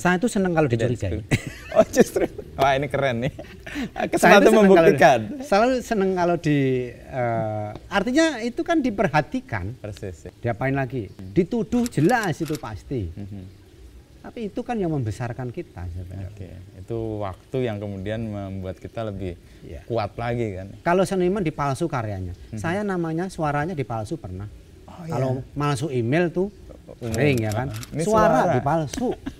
Saya itu senang kalau dicurigai. Oh justru, wah ini keren nih. Kesempatan membuktikan. selalu senang kalau di, uh, artinya itu kan diperhatikan. Persis. Ya. Diapain lagi? Hmm. Dituduh jelas itu pasti. Hmm. Tapi itu kan yang membesarkan kita Oke. Okay. Itu waktu yang kemudian membuat kita lebih yeah. kuat lagi kan. Kalau seniman dipalsu karyanya. Hmm. Saya namanya suaranya dipalsu pernah. Oh, iya. kalau iya. Yeah. email tuh oh, oh, oh, sering ya kan. Ini suara, suara dipalsu.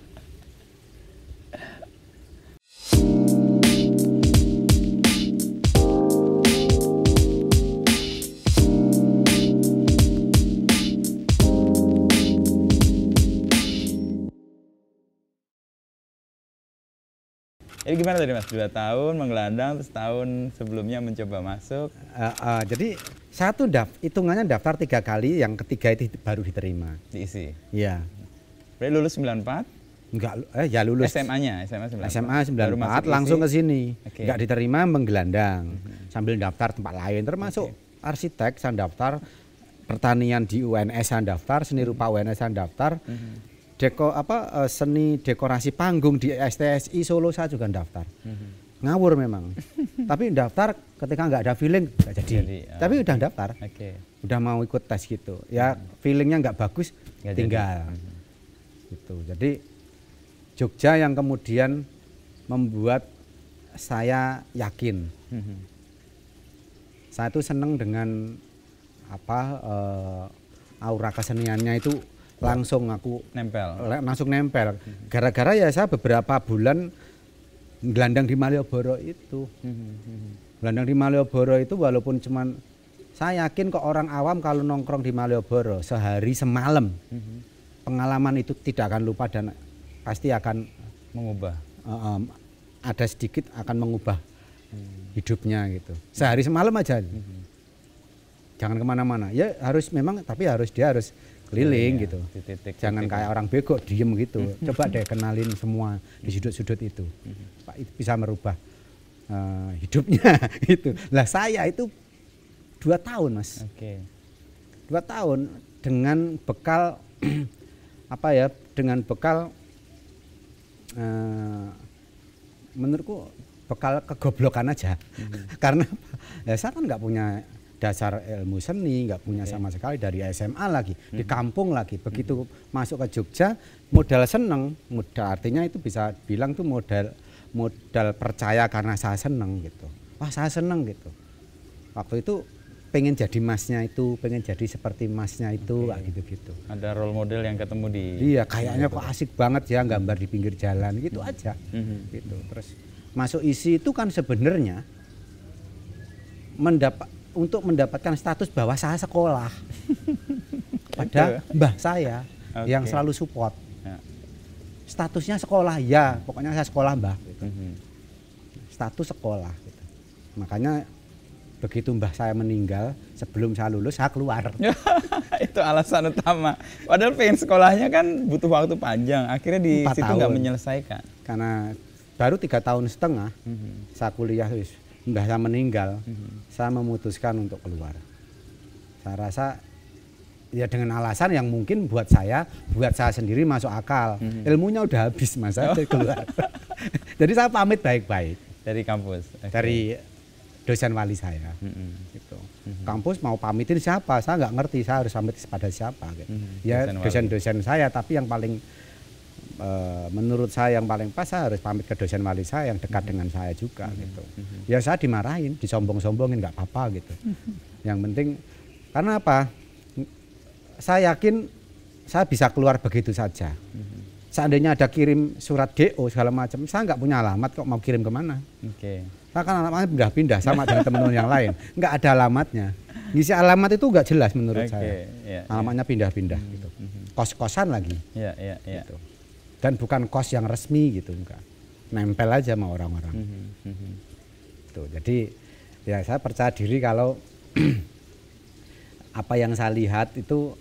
Jadi gimana tadi Mas? Dua tahun menggelandang, terus tahun sebelumnya mencoba masuk. Uh, uh, jadi satu daftar, hitungannya daftar tiga kali, yang ketiga itu baru diterima. Diisi? Iya. Berarti lulus 94? Enggak, eh, ya lulus. SMA-nya, SMA 94. SMA 94 langsung ke sini. Okay. Enggak diterima menggelandang. Mm Sambil daftar tempat lain termasuk okay. arsitek saya daftar, pertanian di UNS saya daftar, seni rupa mhm. UNS saya daftar, mm deko apa eh, seni dekorasi panggung di STSI Solo saya juga daftar. Hmm. Ngawur memang. Tapi daftar ketika nggak ada feeling nggak jadi. jadi uh, Tapi udah okay. daftar. Okay. Udah mau ikut tes gitu. Ya hmm. feelingnya nggak bagus gak tinggal. Jadi. Hmm. Gitu. Jadi Jogja yang kemudian membuat saya yakin. Hmm. Saya itu seneng dengan apa uh, aura keseniannya itu langsung aku nempel langsung nempel gara-gara ya saya beberapa bulan gelandang di Malioboro itu gelandang di Malioboro itu walaupun cuman saya yakin kok orang awam kalau nongkrong di Malioboro sehari semalam pengalaman itu tidak akan lupa dan pasti akan mengubah um, ada sedikit akan mengubah hidupnya gitu sehari semalam aja hmm. jangan kemana-mana ya harus memang tapi harus dia harus keliling iya, iya. gitu. Titik, Jangan titik. kayak orang bego diem gitu. Mm-hmm. Coba deh mm-hmm. kenalin semua di mm-hmm. sudut-sudut itu. Pak itu bisa merubah uh, hidupnya itu. Lah saya itu dua tahun mas. Okay. Dua tahun dengan bekal apa ya? Dengan bekal uh, menurutku bekal kegoblokan aja. Karena ya, eh, saya kan nggak punya dasar ilmu seni, nggak punya okay. sama sekali dari SMA hmm. lagi, hmm. di kampung lagi. Begitu hmm. masuk ke Jogja, modal seneng, modal artinya itu bisa bilang tuh modal modal percaya karena saya seneng gitu. Wah saya seneng gitu. Waktu itu pengen jadi masnya itu, pengen jadi seperti masnya itu, okay. gitu-gitu. Ada role model yang ketemu di. Iya, kayaknya gitu. kok asik banget ya gambar di pinggir jalan, gitu hmm. aja, hmm. gitu. Terus masuk isi itu kan sebenarnya mendapat untuk mendapatkan status bahwa saya sekolah pada gitu ya? mbah saya okay. yang selalu support ya. statusnya sekolah ya pokoknya saya sekolah mbah gitu. hmm. status sekolah gitu. makanya begitu mbah saya meninggal sebelum saya lulus saya keluar itu alasan utama padahal pengen sekolahnya kan butuh waktu panjang akhirnya di situ nggak menyelesaikan karena baru tiga tahun setengah hmm. saya kuliah terus mbah saya meninggal, hmm. saya memutuskan untuk keluar. Saya rasa ya dengan alasan yang mungkin buat saya, buat saya sendiri masuk akal. Hmm. Ilmunya udah habis mas, saya oh. keluar. Jadi saya pamit baik-baik. Dari kampus? Okay. Dari dosen wali saya. Mm-hmm. Gitu. Mm-hmm. Kampus mau pamitin siapa? Saya nggak ngerti. Saya harus pamit kepada siapa. Gitu. Mm-hmm. Ya dosen-dosen saya, tapi yang paling e, menurut saya yang paling pas saya harus pamit ke dosen wali saya yang dekat mm -hmm. dengan saya juga mm -hmm. gitu. Mm -hmm. Ya saya dimarahin, disombong-sombongin nggak apa-apa gitu. Mm -hmm. Yang penting karena apa? Saya yakin saya bisa keluar begitu saja. Mm -hmm. Seandainya ada kirim surat DO segala macam, saya nggak punya alamat kok mau kirim kemana? Oke. Okay. Saya kan alamatnya pindah pindah sama dengan teman-teman yang lain, nggak ada alamatnya. Ngisi alamat itu nggak jelas menurut okay. saya. Yeah, ya. alamatnya pindah-pindah yeah. Hmm. gitu. Mm -hmm. Kos-kosan lagi. Iya, yeah, iya, yeah, iya. Gitu dan bukan kos yang resmi gitu enggak nempel aja sama orang-orang mm-hmm. tuh jadi ya saya percaya diri kalau apa yang saya lihat itu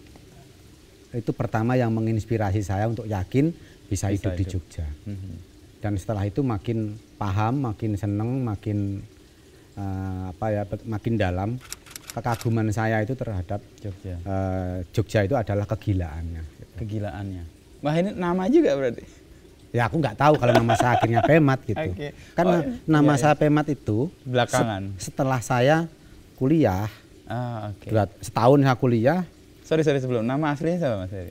itu pertama yang menginspirasi saya untuk yakin bisa, bisa hidup, hidup di Jogja mm-hmm. dan setelah itu makin paham makin seneng makin uh, apa ya makin dalam kekaguman saya itu terhadap Jogja uh, Jogja itu adalah kegilaannya kegilaannya Wah ini nama juga berarti? Ya aku nggak tahu kalau nama saya akhirnya Pemat gitu. Okay. Karena oh, iya, iya. nama iya, saya Pemat itu belakangan. Se setelah saya kuliah. Ah, Okay. Setahun saya kuliah. Sorry, sorry sebelum nama aslinya siapa Mas Heri?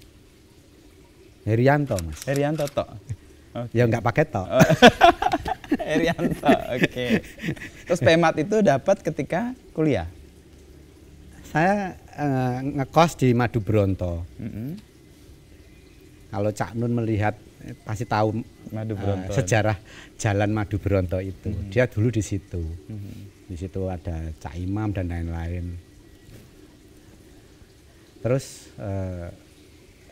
Herianto Mas. Herianto Tok. Okay. Ya nggak pakai Tok. Oh. Herianto, oke. Okay. Terus Pemat itu dapat ketika kuliah? Saya uh, ngekos di Madu Bronto. Mm -hmm kalau Cak Nun melihat eh, pasti tahu eh, Madu uh, sejarah Jalan Madu Bronto itu. -hmm. Dia dulu di situ. -hmm. Di situ ada Cak Imam dan lain-lain. Terus uh,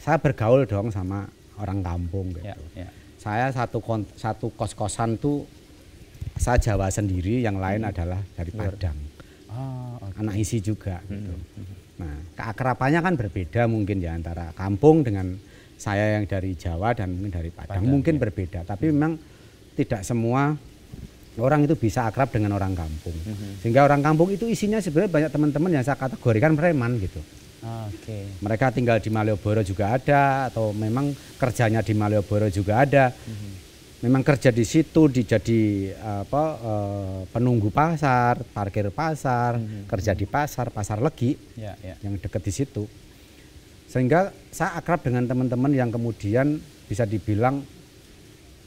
saya bergaul dong sama orang kampung gitu. Ya, ya. Saya satu satu kos-kosan tuh saya Jawa sendiri, yang lain -hmm. adalah dari Padang. Oh, ah, okay. Anak isi juga hmm, gitu. Hmm, hmm. Nah, keakrapannya kan berbeda mungkin ya antara kampung dengan saya yang dari Jawa dan mungkin dari Padang, Padang mungkin ya. berbeda tapi hmm. memang tidak semua orang itu bisa akrab dengan orang kampung mm-hmm. sehingga orang kampung itu isinya sebenarnya banyak teman-teman yang saya kategorikan preman gitu okay. mereka tinggal di Malioboro juga ada atau memang kerjanya di Malioboro juga ada mm-hmm. memang kerja di situ dijadi apa e, penunggu pasar parkir pasar mm-hmm. kerja di pasar pasar legi yeah, yeah. yang dekat di situ sehingga saya akrab dengan teman-teman yang kemudian bisa dibilang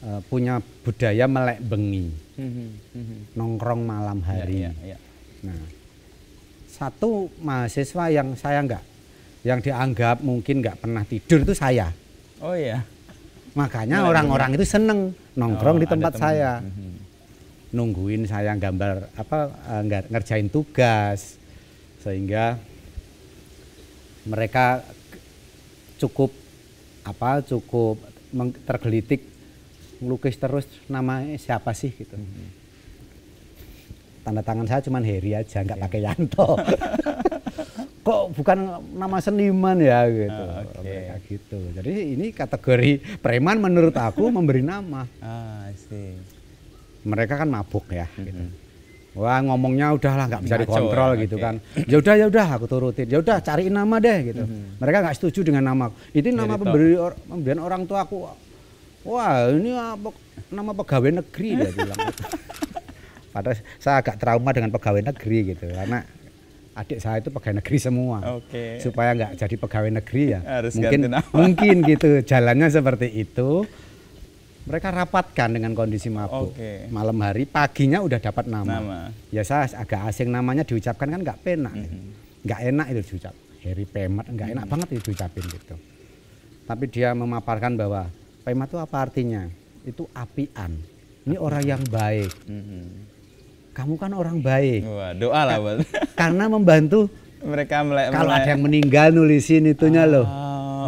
uh, punya budaya melek bengi, mm-hmm. Mm-hmm. nongkrong malam iya, hari. Yeah, yeah, yeah. Nah, satu mahasiswa yang saya enggak yang dianggap mungkin enggak pernah tidur itu saya. Oh iya. Makanya iya, iya. orang-orang itu seneng nongkrong oh, di tempat saya. Mm-hmm. Nungguin saya gambar apa enggak eh, ngerjain tugas. Sehingga mereka cukup apa cukup tergelitik melukis terus nama siapa sih gitu. Hmm. Tanda tangan saya cuma Heri aja, nggak yeah. pakai Yanto. Kok bukan nama seniman ya gitu. Oh, ah, okay. gitu. Jadi ini kategori preman menurut aku memberi nama. Ah, oh, Mereka kan mabuk ya mm -hmm. gitu. Mm-hmm. Wah ngomongnya udahlah nggak bisa Ngaco, dikontrol ya, gitu okay. kan. Ya udah ya udah aku turutin. Ya udah cariin nama deh gitu. Mm-hmm. Mereka nggak setuju dengan nama. Itu nama pemberi or, pemberian orang tua aku. Wah ini apa, nama pegawai negeri dia bilang. Padahal saya agak trauma dengan pegawai negeri gitu karena adik saya itu pegawai negeri semua. Okay. Supaya nggak jadi pegawai negeri ya. Harus mungkin mungkin gitu jalannya seperti itu mereka rapatkan dengan kondisi mabuk. Okay. Malam hari, paginya udah dapat nama. nama. Ya saya agak asing namanya diucapkan kan nggak penak, mm -hmm. nggak enak itu diucap. Heri Pemat nggak mm -hmm. enak mm-hmm. banget itu diucapin gitu. Tapi dia memaparkan bahwa Pemat itu apa artinya? Itu apian. Ini Api. orang yang baik. Mm -hmm. Kamu kan orang baik. Wah, doa lah buat. Karena membantu mereka mulai, kalau ada yang meninggal nulisin itunya ah, loh.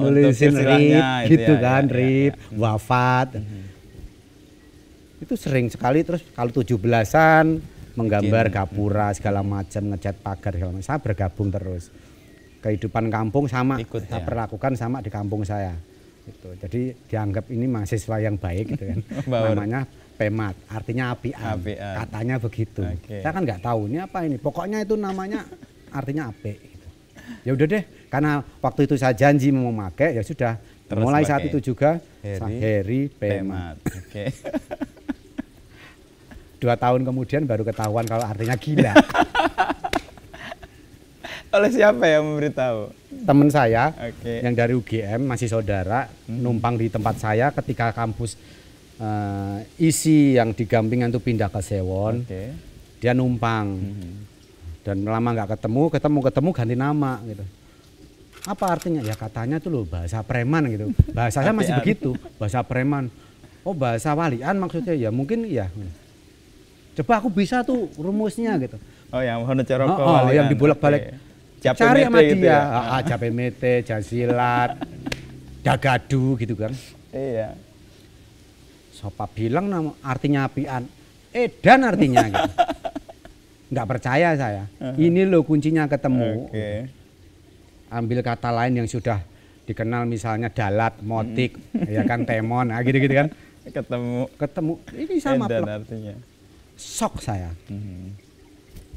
Nulisin rip gitu ya, kan, ya, rip, ya, ya. ya. wafat. Mm -hmm itu sering sekali terus kalau tujuh belasan menggambar Gini. gapura segala macam ngecat pagar segala macam saya bergabung terus kehidupan kampung sama Ikut, saya ya. perlakukan sama di kampung saya itu jadi dianggap ini mahasiswa yang baik gitu kan namanya pemat artinya api katanya begitu okay. saya kan nggak tahu ini apa ini pokoknya itu namanya artinya api gitu. ya udah deh karena waktu itu saya janji mau memakai ya sudah Terus mulai saat itu juga Heri, Heri Pemat. Pemat. Okay. dua tahun kemudian baru ketahuan kalau artinya gila. Oleh siapa yang memberitahu? Teman saya okay. yang dari UGM masih saudara hmm. numpang di tempat saya ketika kampus uh, isi yang di Gampingan itu pindah ke Sewon. Okay. Dia numpang hmm. dan lama nggak ketemu, ketemu ketemu ganti nama gitu. Apa artinya? Ya katanya tuh loh bahasa preman gitu. Bahasanya masih begitu, bahasa preman. Oh bahasa walian maksudnya ya mungkin ya coba aku bisa tuh rumusnya gitu oh yang mohon ceroko oh, oh, yang kan? dibolak-balik okay. cari sama dia ya? ah, jape ah, mete jasilat dagadu gitu kan iya sopa bilang nama artinya apian eh dan artinya gitu. nggak percaya saya uh ini lo kuncinya ketemu okay. ambil kata lain yang sudah dikenal misalnya dalat motik mm -hmm. ya kan temon nah, gitu gitu kan ketemu ketemu ini sama dan artinya shock saya. Hmm.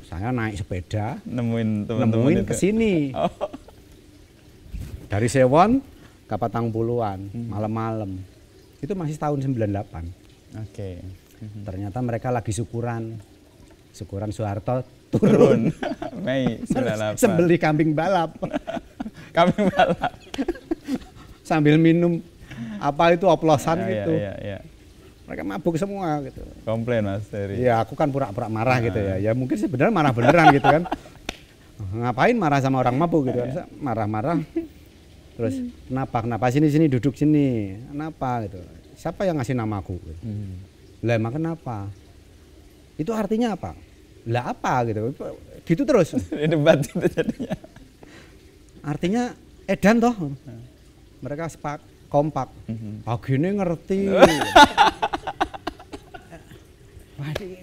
Saya naik sepeda, nemuin temen-temen nemuin ke sini. Oh. Dari Sewon ke Patang Puluhan, hmm. malam-malam. Itu masih tahun 98. Oke. Okay. Hmm. Ternyata mereka lagi syukuran. Syukuran Soeharto turun. turun. Mei 98. Sembeli kambing balap. kambing balap. Sambil minum apa itu oplosan ya, gitu. Ya, ya, ya mereka mabuk semua gitu. Komplain Mas Terry. Ya aku kan pura-pura marah nah. gitu ya. Nah. Ya mungkin sebenarnya marah beneran gitu kan. Ngapain marah sama orang mabuk gitu kan. Iya. Marah-marah. Terus kenapa kenapa sini sini duduk sini. Kenapa gitu. Siapa yang ngasih namaku? aku? Gitu. Hmm. Lah emang kenapa? Itu artinya apa? Lah apa gitu. Gitu terus. Debat itu jadinya. Artinya edan toh. Mereka sepak kompak. Hmm. Pagi ini ngerti.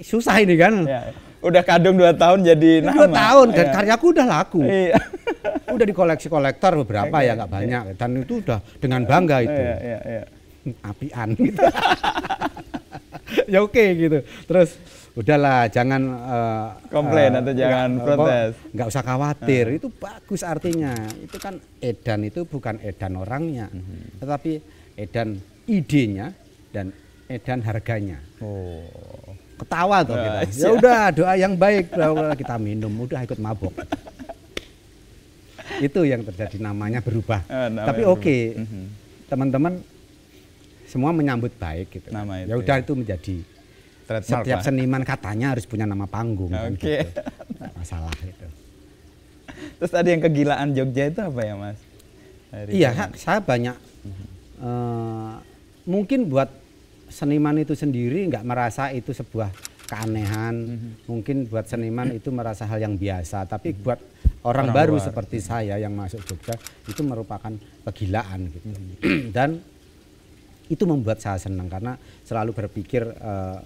susah ini kan. Ya. Udah kadung dua tahun jadi nama. Dua tahun dan ya. karyaku udah laku. Ya. udah di koleksi kolektor beberapa ya iya, nggak iya. banyak dan itu udah dengan bangga itu. Ya, ya, ya. Apian gitu. ya oke okay, gitu. Terus udahlah jangan eh, komplain uh, atau jangan enggak, protes. Enggak usah khawatir, uh. itu bagus artinya. Itu kan edan itu bukan edan orangnya, -hmm. tetapi edan idenya dan edan harganya. Oh ketawa tuh kita. Nah, ya udah doa yang baik kita minum udah ikut mabok. Itu yang terjadi namanya berubah. Eh, namanya Tapi oke. Okay, mhm. Teman-teman semua menyambut baik gitu. Nama itu, ya udah ya. itu menjadi Trademark setiap lah. seniman katanya harus punya nama panggung kan okay. gitu. Masalah itu. Terus tadi yang kegilaan Jogja itu apa ya, Mas? Hari iya, saya banyak uh, mungkin buat seniman itu sendiri nggak merasa itu sebuah keanehan. Mm -hmm. Mungkin buat seniman itu merasa hal yang biasa, tapi mm -hmm. buat orang, orang baru luar. seperti mm-hmm. saya yang masuk Jogja itu merupakan kegilaan gitu. Mm -hmm. Dan itu membuat saya senang karena selalu berpikir uh,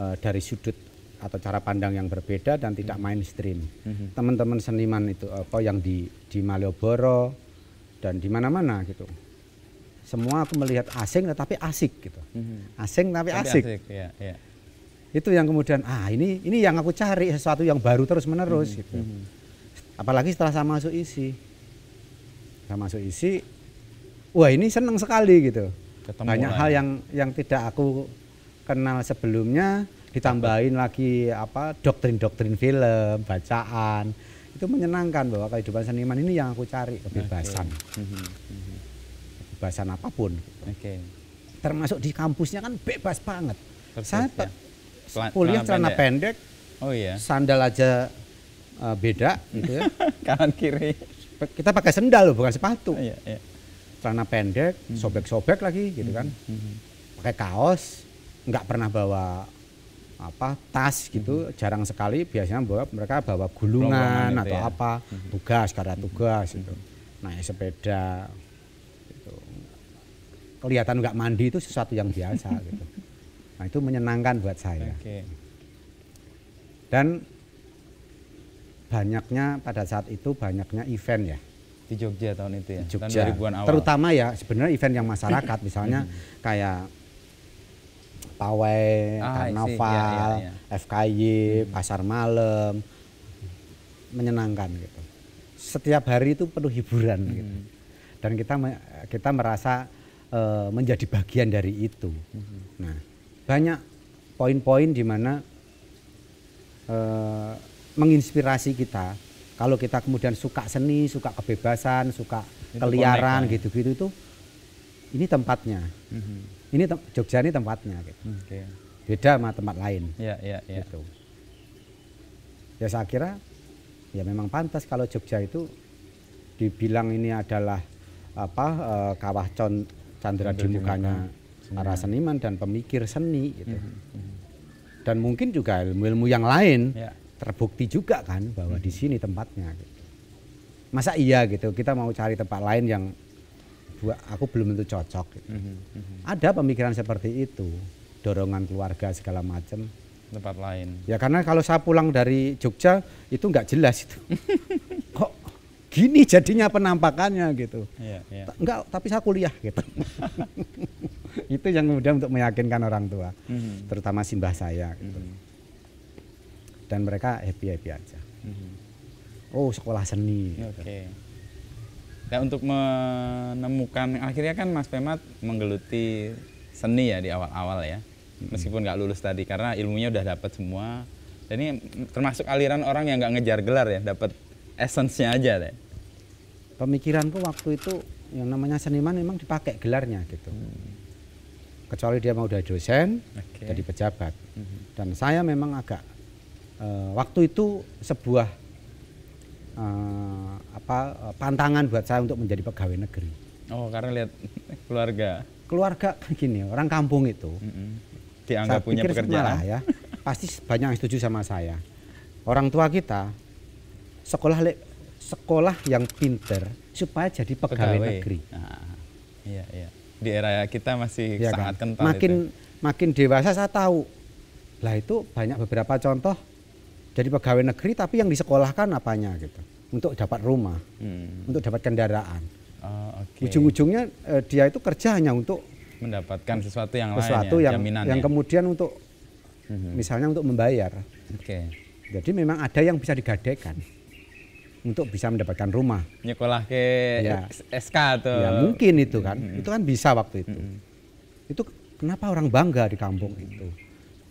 uh, dari sudut atau cara pandang yang berbeda dan mm-hmm. tidak mainstream. Mm-hmm. Teman-teman seniman itu apa yang di di Malioboro dan di mana-mana gitu semua aku melihat asing tetapi asik gitu. Mm-hmm. Asing tapi asik. asik ya, ya. Itu yang kemudian ah ini ini yang aku cari sesuatu yang baru terus menerus hmm. gitu. Hmm. Apalagi setelah saya masuk isi. Saya masuk isi wah ini senang sekali gitu. Ketemu Banyak hal ya. yang yang tidak aku kenal sebelumnya ditambahin lagi apa doktrin-doktrin film, bacaan. Itu menyenangkan bahwa kehidupan seniman ini yang aku cari kebebasan. Okay. Mm -hmm. Mm-hmm kebebasan apapun. Oke. Okay. Termasuk di kampusnya kan bebas banget. Terus, Saya ya. kuliah celana pendek. pendek. Oh iya. Sandal aja uh, beda gitu ya. Kanan kiri. Kita pakai sendal loh, bukan sepatu. iya, iya. Celana pendek, hmm. sobek-sobek lagi gitu kan. Hmm, hmm, pakai kaos, nggak pernah bawa apa tas gitu hmm. jarang sekali biasanya bawa mereka bawa gulungan Lombongan atau ya. apa tugas karena tugas hmm. itu naik sepeda kelihatan nggak mandi itu sesuatu yang biasa gitu. Nah itu menyenangkan buat saya. Okay. Dan banyaknya pada saat itu banyaknya event ya di Jogja tahun itu ya Jogja. tahun awal terutama ya sebenarnya event yang masyarakat misalnya hmm. kayak pawai ah, karnaval ya, ya, ya. FKY hmm. pasar malam menyenangkan gitu setiap hari itu penuh hiburan hmm. gitu dan kita kita merasa e, menjadi bagian dari itu. Nah, banyak poin-poin di mana e, menginspirasi kita kalau kita kemudian suka seni, suka kebebasan, suka itu keliaran ya. gitu-gitu itu ini tempatnya. Hmm. Ini te- Jogja ini tempatnya gitu. Hmm, okay. Beda sama tempat lain. Ya, ya, ya. Gitu. Ya saya kira ya memang pantas kalau Jogja itu dibilang ini adalah apa e, kawah con, Sandra di mukanya para iya. seniman dan pemikir seni gitu. Mhm, mhm. Dan mungkin juga ilmu-ilmu yang lain ya. terbukti juga kan bahwa di mhm. sini tempatnya. Gitu. Masa iya gitu kita mau cari tempat lain yang buat aku belum tentu cocok. Gitu. Ada pemikiran seperti itu, dorongan keluarga segala macam tempat lain. Ya karena kalau saya pulang dari Jogja itu nggak jelas itu. Kok gini jadinya penampakannya gitu. Yeah, yeah. Enggak, tapi saya kuliah gitu. itu yang kemudian untuk meyakinkan orang tua, mm-hmm. terutama simbah saya gitu. Mm-hmm. Dan mereka happy-happy aja. Mm-hmm. Oh, sekolah seni. Gitu. Oke. Okay. Gitu. Nah, untuk menemukan akhirnya kan Mas Pemat menggeluti seni ya di awal-awal ya. Mhm. Meskipun nggak lulus tadi karena ilmunya udah dapat semua. Dan ini termasuk aliran orang yang nggak ngejar gelar ya, dapat esensnya aja deh pemikiranku waktu itu yang namanya seniman memang dipakai gelarnya gitu. Hmm. Kecuali dia mau dari dosen, okay. jadi pejabat. Hmm. Dan saya memang agak uh, waktu itu sebuah uh, apa eh, pantangan buat saya untuk menjadi pegawai negeri. Oh, karena lihat keluarga. Keluarga gini, orang kampung itu. Hmm. Dianggap punya pikir pekerjaan. ya. Pasti banyak yang setuju sama saya. Orang tua kita sekolah sekolah yang pinter supaya jadi pegawai, pegawai. negeri. Nah, iya, iya. Di era kita masih iya kan? sangat kan? kental. Makin itu. makin dewasa saya tahu. Lah itu banyak beberapa contoh jadi pegawai negeri tapi yang disekolahkan apanya gitu. Untuk dapat rumah, hmm. untuk dapat kendaraan. Oh, okay. Ujung-ujungnya eh, dia itu kerja hanya untuk mendapatkan sesuatu yang sesuatu lain ya, yang yang ya. kemudian untuk hmm. misalnya untuk membayar. Oke. Okay. Jadi memang ada yang bisa digadekan untuk bisa mendapatkan rumah. Nyekolah ke ya. SK atau ya, mungkin itu kan, hmm. itu kan bisa waktu itu. Hmm. Itu kenapa orang bangga di kampung hmm. itu.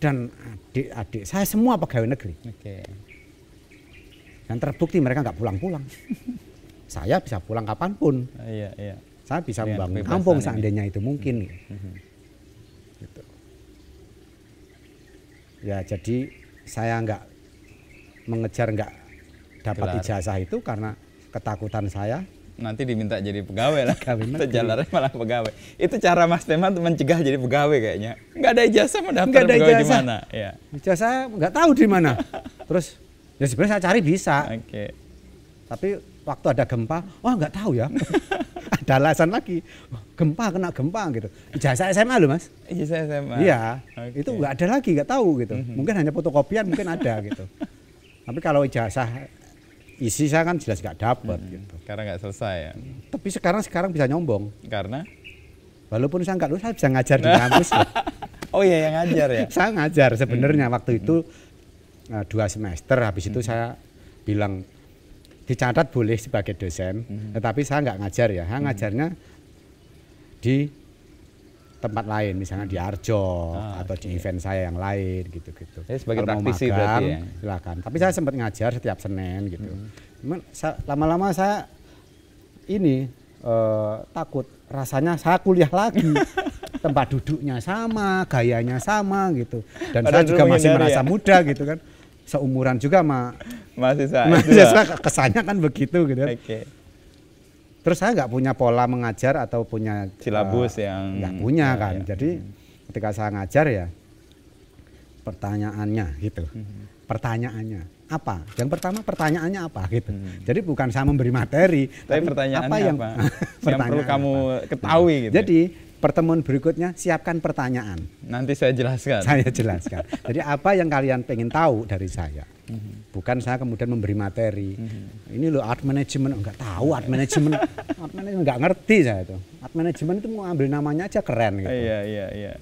Dan adik-adik saya semua pegawai negeri. Okay. Dan terbukti mereka nggak pulang-pulang. saya bisa pulang kapanpun. Uh, iya, iya. Saya bisa Dengan membangun kampung seandainya itu mungkin. Hmm. Gitu. Ya jadi saya nggak mengejar nggak dapat ijazah itu karena ketakutan saya nanti diminta jadi pegawai lah. Pegawai jalannya malah pegawai. Itu cara Mas Teman mencegah jadi pegawai kayaknya. nggak ada ijazah mau daftar ada pegawai di mana? Ya. Ijazah nggak tahu di mana. Terus ya sebenarnya saya cari bisa. Oke. Okay. Tapi waktu ada gempa, wah oh, enggak tahu ya. ada alasan lagi. Gempa kena gempa gitu. Ijazah SMA loh, Mas. Ijazah SMA. Iya. Okay. Itu nggak ada lagi, nggak tahu gitu. Mm -hmm. Mungkin hanya fotokopian mungkin ada gitu. Tapi kalau ijazah isi saya kan jelas gak dapat hmm. gitu. Karena nggak selesai ya. Tapi sekarang sekarang bisa nyombong. Karena walaupun saya nggak lulus saya bisa ngajar di kampus. oh iya yang ngajar ya. saya ngajar sebenarnya hmm. waktu itu hmm. dua semester habis hmm. itu saya bilang dicatat boleh sebagai dosen, hmm. tetapi saya nggak ngajar ya. Saya hmm. ngajarnya di tempat lain misalnya di Arjo ah, atau okay. di event saya yang lain gitu-gitu. Jadi sebagai Kalau praktisi magang, berarti ya. Silakan. Tapi saya sempat ngajar setiap Senin gitu. Hmm. lama-lama saya ini uh, takut rasanya saya kuliah lagi. tempat duduknya sama, gayanya sama gitu. Dan Padahal saya juga masih merasa ya? muda gitu kan. Seumuran juga sama Masih saya kesannya kan begitu gitu. Kan. Oke. Okay. Terus saya nggak punya pola mengajar atau punya silabus uh, yang nggak punya ya, kan. Ya. Jadi hmm. ketika saya ngajar ya pertanyaannya gitu. Hmm. Pertanyaannya apa? Yang pertama pertanyaannya apa gitu. Hmm. Jadi bukan saya memberi materi, tapi, tapi pertanyaannya apa yang, apa? yang perlu kamu apa? ketahui gitu. Ya? Jadi pertemuan berikutnya siapkan pertanyaan. Nanti saya jelaskan. Saya jelaskan. Jadi apa yang kalian pengen tahu dari saya? Mhm. Bukan saya kemudian memberi materi. Mhm. Ini loh art management enggak oh, tahu art management. art management enggak ngerti saya itu. Art management itu mau ambil namanya aja keren gitu. Iya iya iya.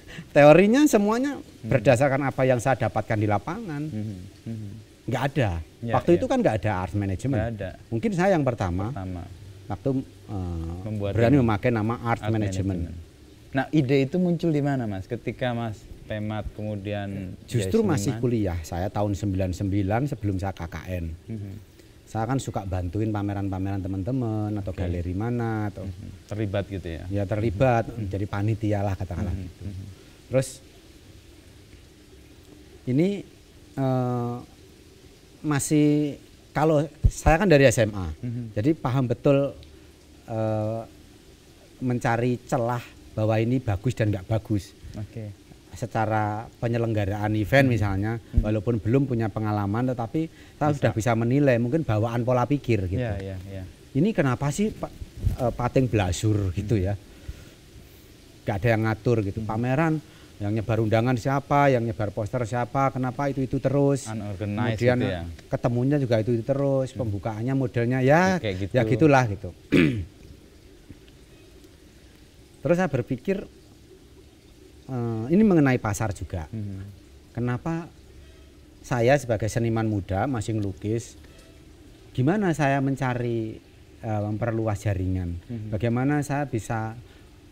Teorinya semuanya mhm. berdasarkan apa yang saya dapatkan di lapangan. Enggak ada. Ya, Waktu ya. itu kan enggak ada art management. ada. Mungkin saya yang pertama. pertama. Waktu Hmm. membuat berani ini. memakai nama art, art management. management. Nah, ide itu muncul di mana, Mas? Ketika Mas Pemat kemudian justru masih kuliah. Saya tahun 99 sebelum saya KKN. Mm -hmm. Saya kan suka bantuin pameran-pameran teman-teman atau okay. galeri mana atau mm -hmm. terlibat gitu ya. Ya, terlibat mm -hmm. jadi panitia lah katakanlah mm -hmm. gitu. Mm -hmm. Terus ini uh, masih kalau saya kan dari SMA, mm -hmm. jadi paham betul e, mencari celah bahwa ini bagus dan nggak bagus. Okay. Secara penyelenggaraan event hmm. misalnya, hmm. walaupun belum punya pengalaman, tetapi kita bisa. sudah bisa menilai mungkin bawaan pola pikir gitu. Yeah, yeah, yeah. Ini kenapa sih pa, e, eh, pating belasur gitu hmm. ya? Gak ada yang ngatur gitu. Hmm. Pameran yang nyebar undangan siapa, yang nyebar poster siapa, kenapa itu itu terus, kemudian gitu ya. ketemunya juga itu itu terus, hmm. pembukaannya modelnya ya, gitu. ya gitulah gitu. Terus saya berpikir uh, ini mengenai pasar juga. Hmm. Kenapa saya sebagai seniman muda masih ngelukis, gimana saya mencari uh, memperluas jaringan? Hmm. Bagaimana saya bisa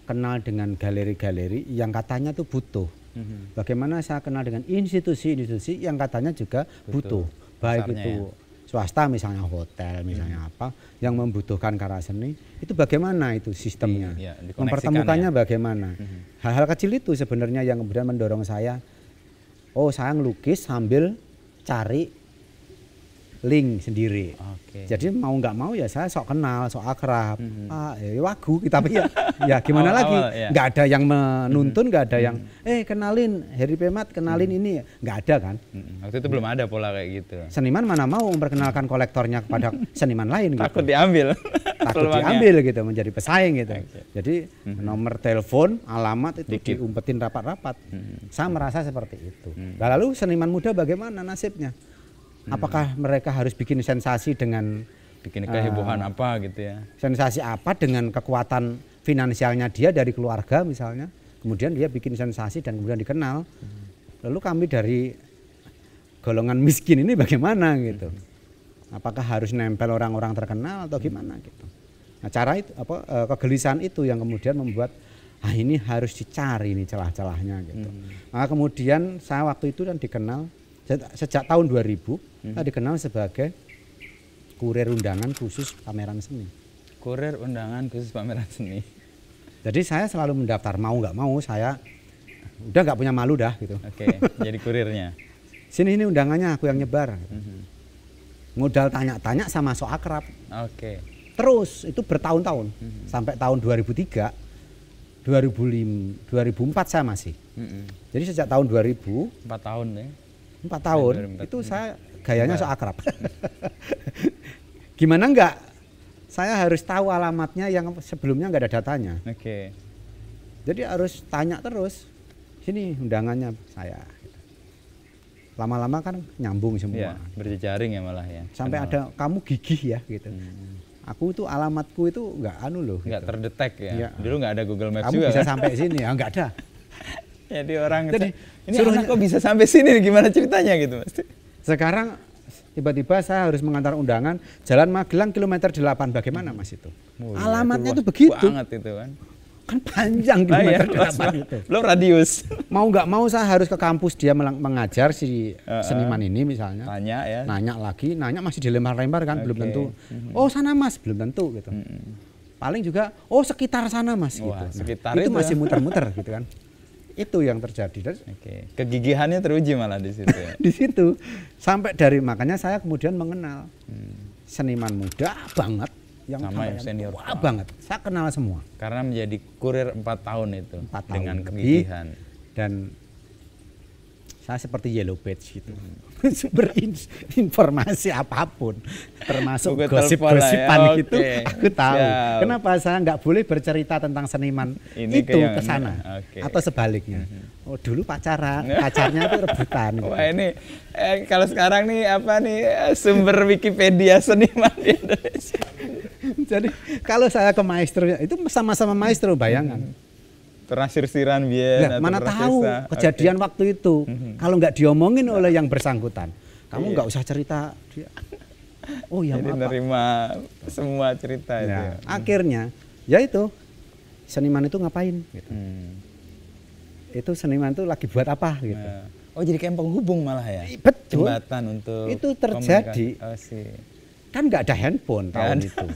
kenal dengan galeri-galeri yang katanya tuh butuh? Hmm. Bagaimana saya kenal dengan institusi-institusi yang katanya juga butuh, butuh. baik Pasarnya itu ya swasta misalnya hotel misalnya hmm. apa yang membutuhkan karya seni itu bagaimana itu sistemnya iya, iya, di, ya, mempertemukannya ya. bagaimana hmm. hal-hal hmm. kecil itu sebenarnya yang kemudian mendorong saya oh saya ngelukis sambil cari link sendiri. Okay. Jadi mau nggak mau ya saya sok kenal, sok akrab. Mm -hmm. Ah, eh, wagu kita ya, ya, gitu, ya, ya gimana awal, lagi? Nggak oh, oh, ya. Nggak ada yang menuntun, mhm. nggak mm -hmm. ada yang mhm. eh kenalin Heri Pemat, kenalin mm -hmm. ini, nggak ada kan? Mm -hmm. Waktu itu belum ada pola kayak gitu. Seniman mana mau memperkenalkan kolektornya kepada seniman lain? Gitu. Takut diambil. Takut diambil gitu menjadi pesaing gitu. Okay. Jadi mm -hmm. nomor telepon, alamat itu Dikit. diumpetin rapat-rapat. Mm -hmm. Saya merasa seperti itu. Mm -hmm. Lalu seniman muda bagaimana nasibnya? Hmm. Apakah mereka harus bikin sensasi dengan bikin eh, kehebohan uh, apa gitu ya? Sensasi apa dengan kekuatan finansialnya dia dari keluarga misalnya? Kemudian dia bikin sensasi dan kemudian dikenal. Hmm. Lalu kami dari golongan miskin ini bagaimana gitu? Hmm. Apakah harus nempel orang-orang terkenal atau hmm. gimana gitu? Nah, cara itu apa eh, kegelisahan itu yang kemudian membuat ah ini harus dicari nih celah-celahnya gitu. Hmm. Maka nah, kemudian saya waktu itu kan dikenal sejak tahun 2000 hmm. kita dikenal sebagai kurir undangan khusus pameran seni. Kurir undangan khusus pameran seni. Jadi saya selalu mendaftar mau nggak mau saya udah nggak punya malu dah gitu. Oke, okay, jadi kurirnya. Sini ini undangannya aku yang nyebar. Mm Hmm. Modal tanya-tanya sama so akrab. Oke. Okay. Terus itu bertahun-tahun hmm. sampai tahun 2003 2005, 2004 saya masih. Mm -hmm. Jadi sejak tahun 2000, Empat tahun ya empat tahun itu saya gayanya so akrab gimana enggak saya harus tahu alamatnya yang sebelumnya enggak ada datanya oke okay. jadi harus tanya terus sini undangannya saya lama-lama kan nyambung semua ya, berjejaring ya malah ya sampai Kenal. ada kamu gigih ya gitu hmm aku itu alamatku itu enggak anu loh Enggak gitu. terdetek ya. ya dulu enggak ada Google Maps kamu juga bisa kan? sampai sini ya enggak ada Jadi orang Jadi, ini suruh anak kok bisa sampai sini gimana ceritanya gitu Mas. Sekarang tiba-tiba saya harus mengantar undangan Jalan Magelang kilometer 8 bagaimana Mas itu? Oh, Alamatnya itu, itu begitu. Banget itu kan. Kan panjang iya, kilometer ah, 8 itu. Belum radius. Mau nggak mau saya harus ke kampus dia mengajar si uh, uh, seniman ini misalnya. Nanya ya. Nanya lagi, nanya masih dilempar-lempar kan okay. belum tentu. Mm-hmm. Oh, sana Mas, belum tentu gitu. Mm -hmm paling juga oh sekitar sana mas gitu. Wah, gitu. Nah, itu, itu masih ya. muter-muter gitu kan itu yang terjadi. Oke. Kegigihannya teruji malah di situ. Ya? di situ sampai dari makanya saya kemudian mengenal hmm. seniman muda banget yang sama yang senior tua banget. Saya kenal semua. Karena menjadi kurir empat tahun itu 4 tahun dengan kegigihan dan saya seperti yellow Page gitu hmm. sumber in informasi apapun termasuk gosip-gosipan ya, gitu okay. aku tahu Siap. kenapa saya nggak boleh bercerita tentang seniman Ini itu ke sana okay. atau sebaliknya mm-hmm. oh dulu pacaran pacarnya itu rebutan gitu. wah ini eh, kalau sekarang nih apa nih eh, sumber Wikipedia seniman di Indonesia jadi kalau saya ke maestro itu sama-sama maestro bayangan hmm pernah siran biar nah, mana tahu kisah. kejadian okay. waktu itu mm -hmm. kalau nggak diomongin nah. oleh yang bersangkutan kamu iya. nggak yeah. usah cerita dia oh ya Jadi menerima semua cerita nah, itu ya. Hmm. akhirnya ya itu seniman itu ngapain gitu hmm. itu seniman itu lagi buat apa gitu nah. Oh jadi kayak penghubung malah ya? Betul. Jembatan untuk itu terjadi. Oh, Kan nggak ada handphone tahun kan. itu.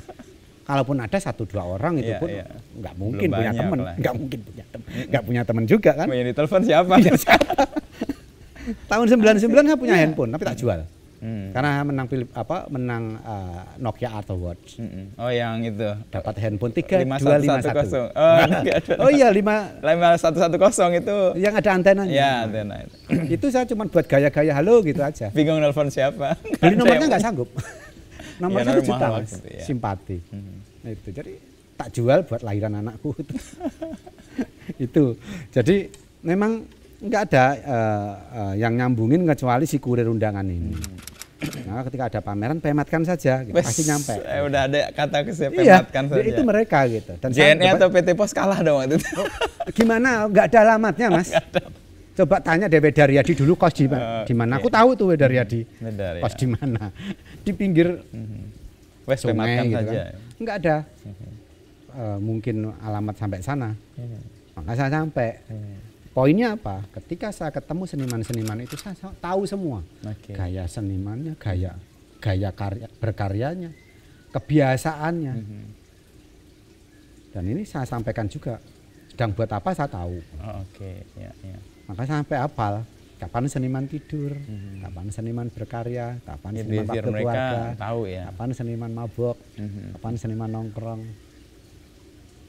kalaupun ada satu dua orang itu yeah, pun yeah. Iya. nggak mungkin punya teman, nggak mungkin punya teman, nggak punya teman juga kan? Yang ditelepon siapa? Iya. Tahun sembilan sembilan saya punya yeah. handphone, tapi tak jual. Hmm. Karena menang Philip apa menang uh, Nokia atau Watch. Hmm. Oh yang itu. Dapat handphone tiga lima satu. Oh, nah, oh iya lima lima satu satu kosong itu yang ada antenanya. Ya, antena itu. itu saya cuma buat gaya-gaya halo gitu aja. Bingung nelfon siapa? Beli kan nomornya nggak sanggup nomor ya, satu juta mas ya. simpati hmm. itu jadi tak jual buat lahiran anakku itu itu jadi memang nggak ada uh, uh, yang nyambungin kecuali si kurir undangan ini hmm. Nah, ketika ada pameran, pematkan saja, gitu. Bes, pasti nyampe. Eh, gitu. udah ada kata kesiap pematkan saja. itu mereka gitu. Dan JNE atau PT Pos kalah dong itu. Oh, gimana? nggak ada alamatnya, Mas. Gak ada. Coba tanya deh Wedaryadi dulu kos di, uh, di mana. Aku tahu tuh Wedaryadi. Wedar, kos ya. di mana? di pinggir uh-huh. Mm-hmm. West sungai gitu saja. kan. Enggak ada. Uh-huh. Uh, mungkin alamat sampai sana. Uh-huh. Maka saya sampai. Uh-huh. Poinnya apa? Ketika saya ketemu seniman-seniman itu saya tahu semua. Okay. Gaya senimannya, gaya gaya karya, berkaryanya, kebiasaannya. Uh-huh. Dan ini saya sampaikan juga. Sedang buat apa saya tahu. Oh, Oke, okay. ya, ya. Maka sampai hafal kapan seniman tidur, hmm. kapan seniman berkarya, kapan ya, seniman waktu keluarga, tahu ya. kapan seniman mabok, hmm. kapan seniman nongkrong.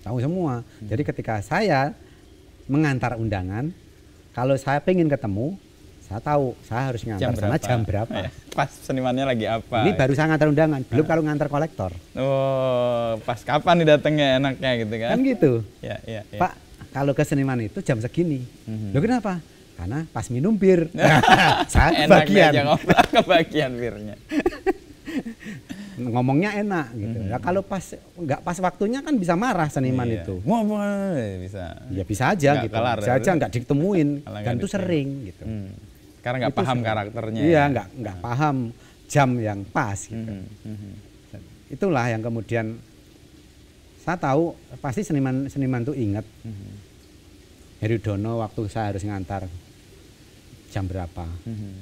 Tahu semua. Hmm. Jadi ketika saya mengantar undangan, kalau saya pengen ketemu, saya tahu saya harus ngantar jam sana jam berapa. Eh, pas senimannya lagi apa? Ini baru saya ngantar undangan, eh. belum kalau ngantar kolektor. Oh, pas kapan nih datangnya enaknya gitu kan? Kan gitu. Ya, ya, ya. Pak, kalau ke seniman itu jam segini. Mm-hmm. Loh kenapa? Karena pas minum bir. Nah, Saya kebagian. kebagian birnya. Ngomongnya enak gitu. Mm-hmm. Nah, kalau pas nggak pas waktunya kan bisa marah seniman iya. itu. Ngomong bisa. Ya bisa aja gak gitu. Kelar, bisa ya, aja nggak ditemuin dan itu sering gitu. Hmm. Karena nggak paham sering. karakternya. Iya, ya. nggak ya. nggak paham jam yang pas gitu. Mm-hmm. Itulah yang kemudian saya tahu pasti seniman seniman tuh ingat mm-hmm. Heridono waktu saya harus ngantar jam berapa mm-hmm.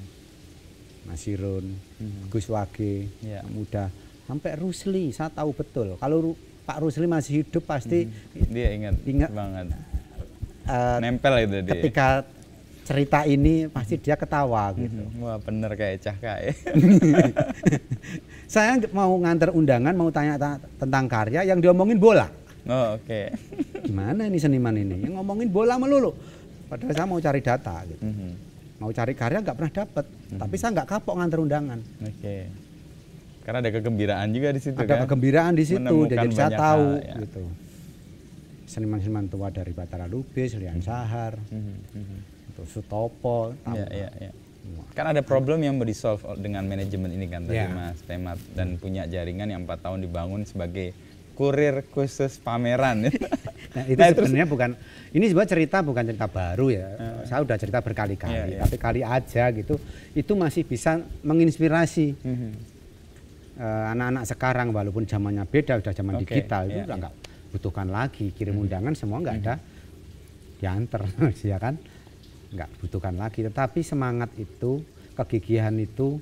Mas mm-hmm. Gus Wage yeah. muda sampai Rusli saya tahu betul kalau Pak Rusli masih hidup pasti mm-hmm. dia ingat ingat banget uh, nempel itu dia ketika cerita ini pasti dia ketawa mhm. gitu. Wah bener kayak cah kayak. Saya mau nganter undangan mau tanya tentang karya yang diomongin bola. Oh oke. Okay. Gimana ini seniman ini yang ngomongin bola melulu. Padahal saya mau cari data gitu. Mm -hmm. Mau cari karya nggak pernah dapet. Mm -hmm. Tapi saya nggak kapok nganter undangan. Oke. Okay. Karena ada kegembiraan juga di situ. Ada kan? kegembiraan di situ. Jadi saya tahu hal, ya. gitu. Seniman-seniman tua dari Batara Lubis, Lian mhm. Sahar. Mm -hmm. Sutopo Ya, ya, ya. Kan ada problem yang di solve dengan manajemen ini kan tadi ya. Mas Temat dan punya jaringan yang empat tahun dibangun sebagai kurir khusus pameran. nah itu nah, sebenarnya terus, bukan ini sebuah cerita bukan cerita baru ya. Uh, Saya udah cerita berkali-kali, yeah, yeah. tapi kali aja gitu itu masih bisa menginspirasi. Mm -hmm. anak-anak sekarang walaupun zamannya beda udah zaman okay, digital yeah, itu yeah. Ya, ya. nggak butuhkan lagi kirim mhm. undangan semua nggak mm -hmm. ada diantar ya kan nggak butuhkan lagi tetapi semangat itu kegigihan itu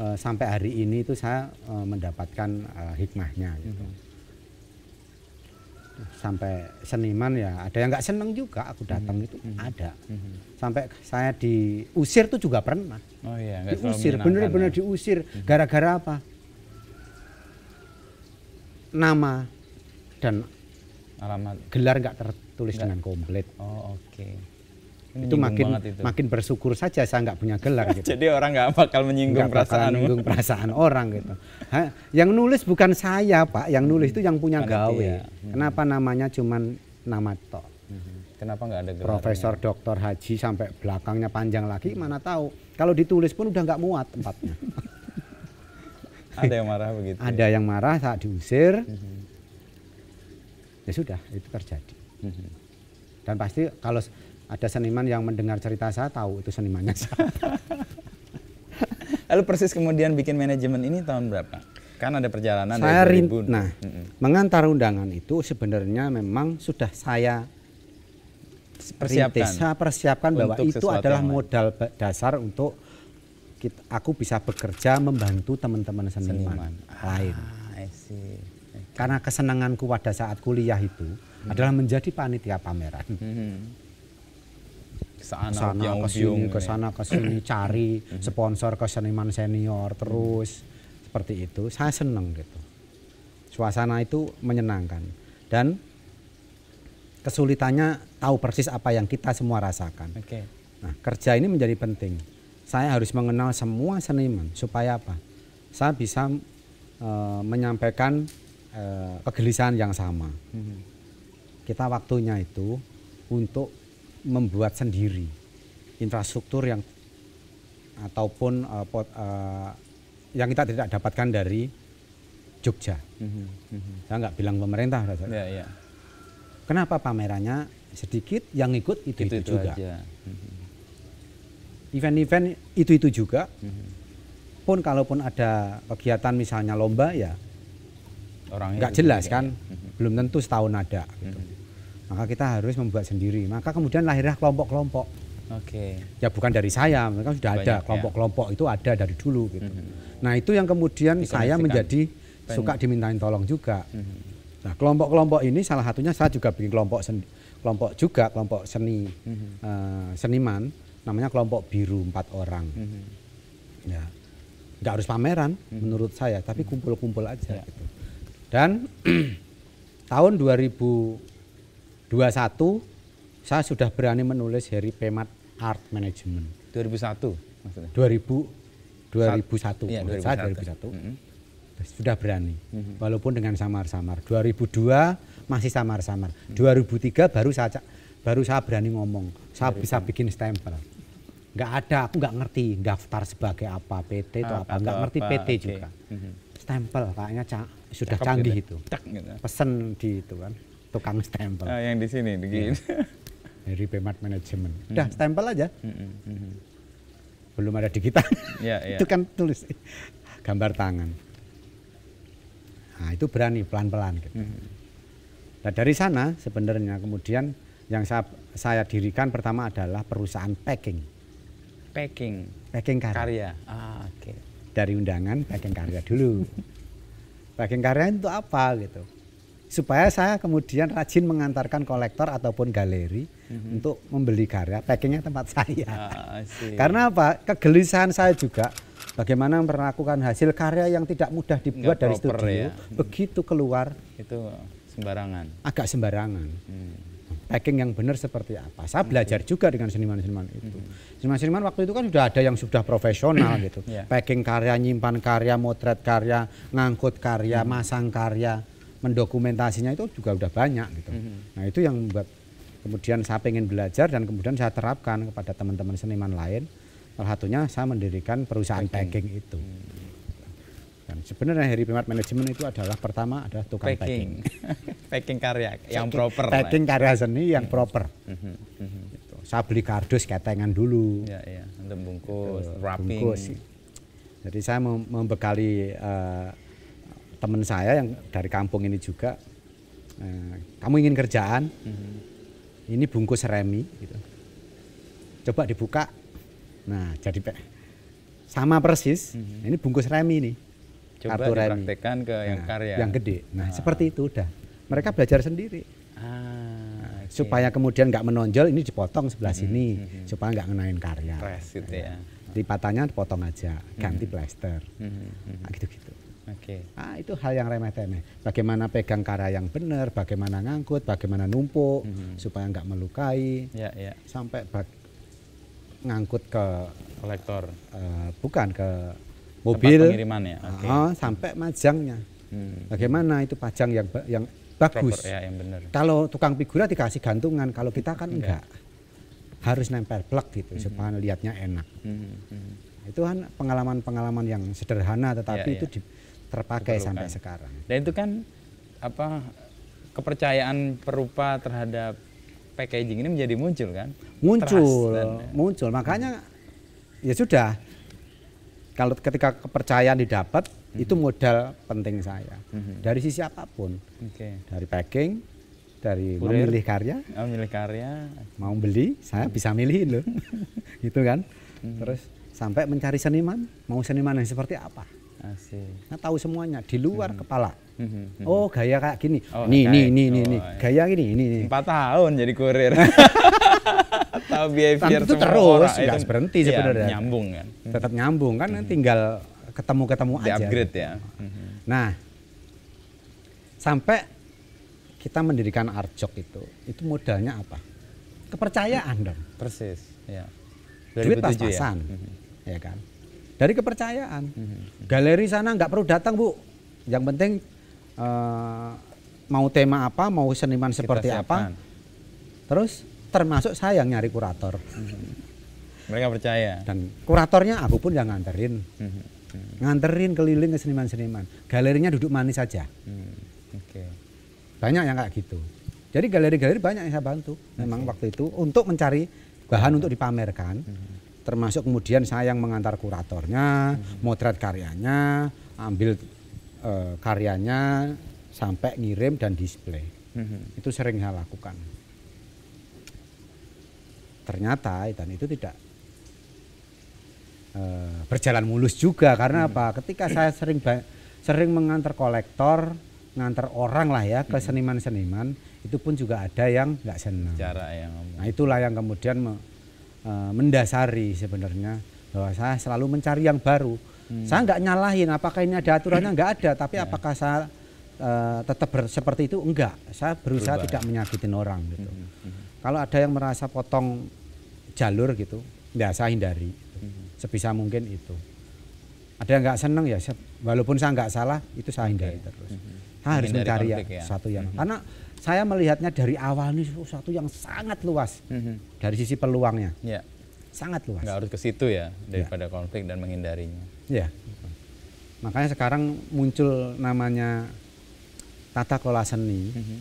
e, sampai hari ini itu saya e, mendapatkan e, hikmahnya gitu. Hmm. Sampai seniman ya ada yang nggak seneng juga aku mhm. datang hmm. itu hmm. ada. Hmm. Sampai saya diusir tuh juga pernah. Oh iya, diusir benar-benar ya. diusir mhm. gara-gara apa? Nama dan alamat gelar nggak tertulis gak. dengan komplit. Oh oke. Okay itu makin itu. makin bersyukur saja saya nggak punya gelar gitu. Jadi orang nggak bakal menyinggung gak perasaan bakal menyinggung perasaan orang gitu. ha? Yang nulis bukan saya pak, yang nulis itu yang punya Makan gawe. hmm. Kenapa namanya cuma nama tok? Hmm. Kenapa nggak ada gelar? Profesor dokter Haji sampai belakangnya panjang lagi mana tahu. Kalau ditulis pun udah nggak muat tempatnya. ada yang marah begitu. Ada ya? yang marah saat diusir. Hmm. ya sudah itu terjadi. Hmm. Dan pasti kalau ada seniman yang mendengar cerita saya tahu itu senimannya saya. Lalu persis kemudian bikin manajemen ini tahun berapa? Kan ada perjalanan saya dari 2000. Nah, mm -mm. mengantar undangan itu sebenarnya memang sudah saya persiapkan. saya persiapkan bahwa itu adalah modal dasar untuk kita, aku bisa bekerja membantu teman-teman seniman, seniman ah, lain. Okay. Karena kesenanganku pada saat kuliah itu hmm. adalah menjadi panitia pameran. Hmm sana ke kesana ke sini cari mm-hmm. sponsor ke seniman senior terus seperti itu saya seneng gitu suasana itu menyenangkan dan kesulitannya tahu persis apa yang kita semua rasakan okay. nah kerja ini menjadi penting saya harus mengenal semua seniman supaya apa saya bisa uh, menyampaikan uh, kegelisahan yang sama -hmm. kita waktunya itu untuk membuat sendiri infrastruktur yang ataupun uh, pot, uh, yang kita tidak dapatkan dari Jogja. Mm-hmm. Mm-hmm. Saya nggak bilang pemerintah. Yeah, yeah. Kenapa pamerannya sedikit yang ikut itu itu, itu juga. Mm-hmm. Event-event itu itu juga. Mm-hmm. Pun kalaupun ada kegiatan misalnya lomba ya nggak jelas kan, iya. mhm. belum tentu setahun ada. Mm-hmm maka kita harus membuat sendiri maka kemudian lahirlah kelompok-kelompok Oke. Okay. Ya bukan dari saya, mereka sudah Banyak, ada ya. kelompok-kelompok ya. itu ada dari dulu gitu. Mm -hmm. Nah itu yang kemudian saya menjadi Banyak. suka dimintain tolong juga. Mm -hmm. Nah kelompok-kelompok ini salah satunya saya juga bikin kelompok sen kelompok juga kelompok seni mm -hmm. uh, seniman namanya kelompok biru empat orang. Mm -hmm. Ya nggak harus pameran mm -hmm. menurut saya, tapi mhm. kumpul-kumpul aja. Yeah. Gitu. Dan tahun 2000 2021 saya sudah berani menulis Harry Pemat Art Management. 2001 maksudnya. 2000 2001. Iya, 2001. Saya 2001. Mm -hmm. Sudah berani. Mm -hmm. Walaupun dengan samar-samar. 2002 masih samar-samar. Mm -hmm. 2003 baru saya baru saya berani ngomong. Saya Dari bisa kan. bikin stempel. Enggak ada, aku enggak ngerti daftar sebagai apa, PT itu ah, apa, enggak ngerti apa, PT okay. juga. Mm -hmm. Stempel kayaknya ca sudah Cakep canggih gitu. Ya. itu. Cak, gitu. Ya. Pesen di itu kan tukang stempel. Nah, yang di sini, begini. Iya. Ya. Dari Pemat -hmm. Udah, stempel aja. Mm -hmm. Belum ada di kita. Yeah, yeah. itu kan tulis gambar tangan. Nah, itu berani pelan-pelan. Gitu. Mm -hmm. Nah, dari sana sebenarnya kemudian yang saya, saya dirikan pertama adalah perusahaan packing. Packing. Packing karya. karya. Ah, oke. Okay. Dari undangan packing karya dulu. packing karya itu apa gitu? supaya saya kemudian rajin mengantarkan kolektor ataupun galeri mm-hmm. untuk membeli karya packingnya tempat saya ah, karena apa kegelisahan saya juga bagaimana melakukan hasil karya yang tidak mudah dibuat Nggak dari proper, studio ya. Hmm. begitu keluar itu sembarangan agak sembarangan hmm. packing yang benar seperti apa saya hmm. belajar mm-hmm. juga dengan seniman-seniman itu hmm. seniman-seniman waktu itu kan sudah ada yang sudah profesional hmm. gitu yeah. packing karya nyimpan karya motret karya ngangkut karya hmm. masang karya mendokumentasinya itu juga udah banyak gitu. Mm -hmm. Nah itu yang membuat kemudian saya pengen belajar dan kemudian saya terapkan kepada teman-teman seniman lain. Salah satunya saya mendirikan perusahaan packing, packing itu. Mhm. Dan sebenarnya Harry Pemart Management itu adalah pertama adalah tukang packing. Packing, packing karya yang packing, proper. Packing lah. karya seni yang hmm. proper. Mm Hmm. Gitu. Saya beli kardus ketengan dulu. Ya, ya. Untuk bungkus, gitu, wrapping. Bungkus. Jadi saya membekali uh, teman saya yang dari kampung ini juga eh, kamu ingin kerjaan mm-hmm. ini bungkus remi gitu coba dibuka nah jadi sama persis mm-hmm. ini bungkus remi ini coba kartu remi ke nah, yang karya yang gede nah ah. seperti itu udah mereka belajar sendiri ah, nah, okay. supaya kemudian nggak menonjol ini dipotong sebelah hmm. sini hmm. supaya nggak ngenain karya Press gitu nah, ya lipatannya potong aja ganti hmm. plester hmm. nah, gitu gitu Oke. Okay. Nah, itu hal yang remeh-temeh. Bagaimana pegang kara yang benar, bagaimana ngangkut, bagaimana numpuk hmm. supaya nggak melukai. Ya, yeah. Sampai ngangkut ke kolektor. Uh, bukan ke mobil. Tempat pengiriman ya. Okay. Uh, sampai majangnya. Hmm. Bagaimana itu pajang yang yang bagus. Proper, ya, yang bener. Kalau tukang figura dikasih gantungan, kalau kita kan enggak. enggak. Harus nempel plak gitu hmm. supaya lihatnya enak. Hmm. Hmm. Itu kan pengalaman-pengalaman yang sederhana tetapi ya, ya. itu ya. Di, terpakai sampai sekarang. Dan itu kan apa kepercayaan perupa terhadap packaging ini menjadi muncul kan? Muncul, dan, muncul. Makanya ya sudah kalau ketika kepercayaan didapat -hmm. itu modal penting saya -hmm. dari sisi apapun okay. dari packing dari Kurir. memilih karya oh, milih karya mau beli saya bisa milih loh gitu kan -hmm. terus sampai mencari seniman mau seniman yang seperti apa Asik. Nah, tahu semuanya di luar hmm. kepala. Hmm, hmm, hmm, hmm. oh, gaya kayak gini. Oh, nih, gitu. nih, nih, nih, oh, nih. Iya. Gaya gini, ini, ini. Empat tahun jadi kurir. tahu behavior itu terus, nggak berhenti iya, sebenarnya. Ya, nyambung kan. Tetap nyambung kan, hmm. tinggal ketemu-ketemu aja. upgrade ya. Nah, sampai kita mendirikan Arjok itu, itu modalnya apa? Kepercayaan dong. Persis. Ya. Duit ya? pas-pasan, ya? ya kan dari kepercayaan. Galeri sana nggak perlu datang bu, yang penting uh, mau tema apa, mau seniman seperti apa. Terus termasuk saya yang nyari kurator. Mereka percaya. Dan kuratornya aku pun yang nganterin, hmm, hmm, hmm. nganterin keliling ke seniman-seniman. Galerinya duduk manis saja. Banyak yang kayak gitu. Jadi galeri-galeri banyak yang saya bantu. Memang waktu itu untuk mencari bahan untuk dipamerkan. Hmm termasuk kemudian saya yang mengantar kuratornya, hmm. motret karyanya, ambil e, karyanya sampai ngirim dan display. Hmm. Itu sering saya lakukan. Ternyata dan itu tidak e, berjalan mulus juga karena hmm. apa? Ketika saya sering sering mengantar kolektor, ngantar orang lah ya ke hmm. seniman-seniman, itu pun juga ada yang nggak senang. Cara yang Nah itulah yang kemudian Eh, mendasari sebenarnya bahwa saya selalu mencari yang baru. Hmm. Saya nggak nyalahin apakah ini ada aturannya nggak ada, tapi yeah. apakah saya uh, tetap seperti itu enggak. Saya berusaha Berubah. tidak menyakitin orang gitu. Hmm, hmm, hmm. Kalau ada yang merasa potong jalur gitu, ya saya hindari. Gitu. Hmm. Sebisa mungkin itu. Ada yang nggak seneng ya, walaupun saya nggak salah itu saya hindari okay. terus. Hmm. Saya harus mencari ya, ya. satu yang hmm. karena saya melihatnya dari awal ini sesuatu yang sangat luas mm-hmm. dari sisi peluangnya. Ya. Sangat luas. Nggak harus ke situ ya, ya. daripada ya. konflik dan menghindarinya. Ya. Makanya sekarang muncul namanya tata kelola seni. Mm-hmm.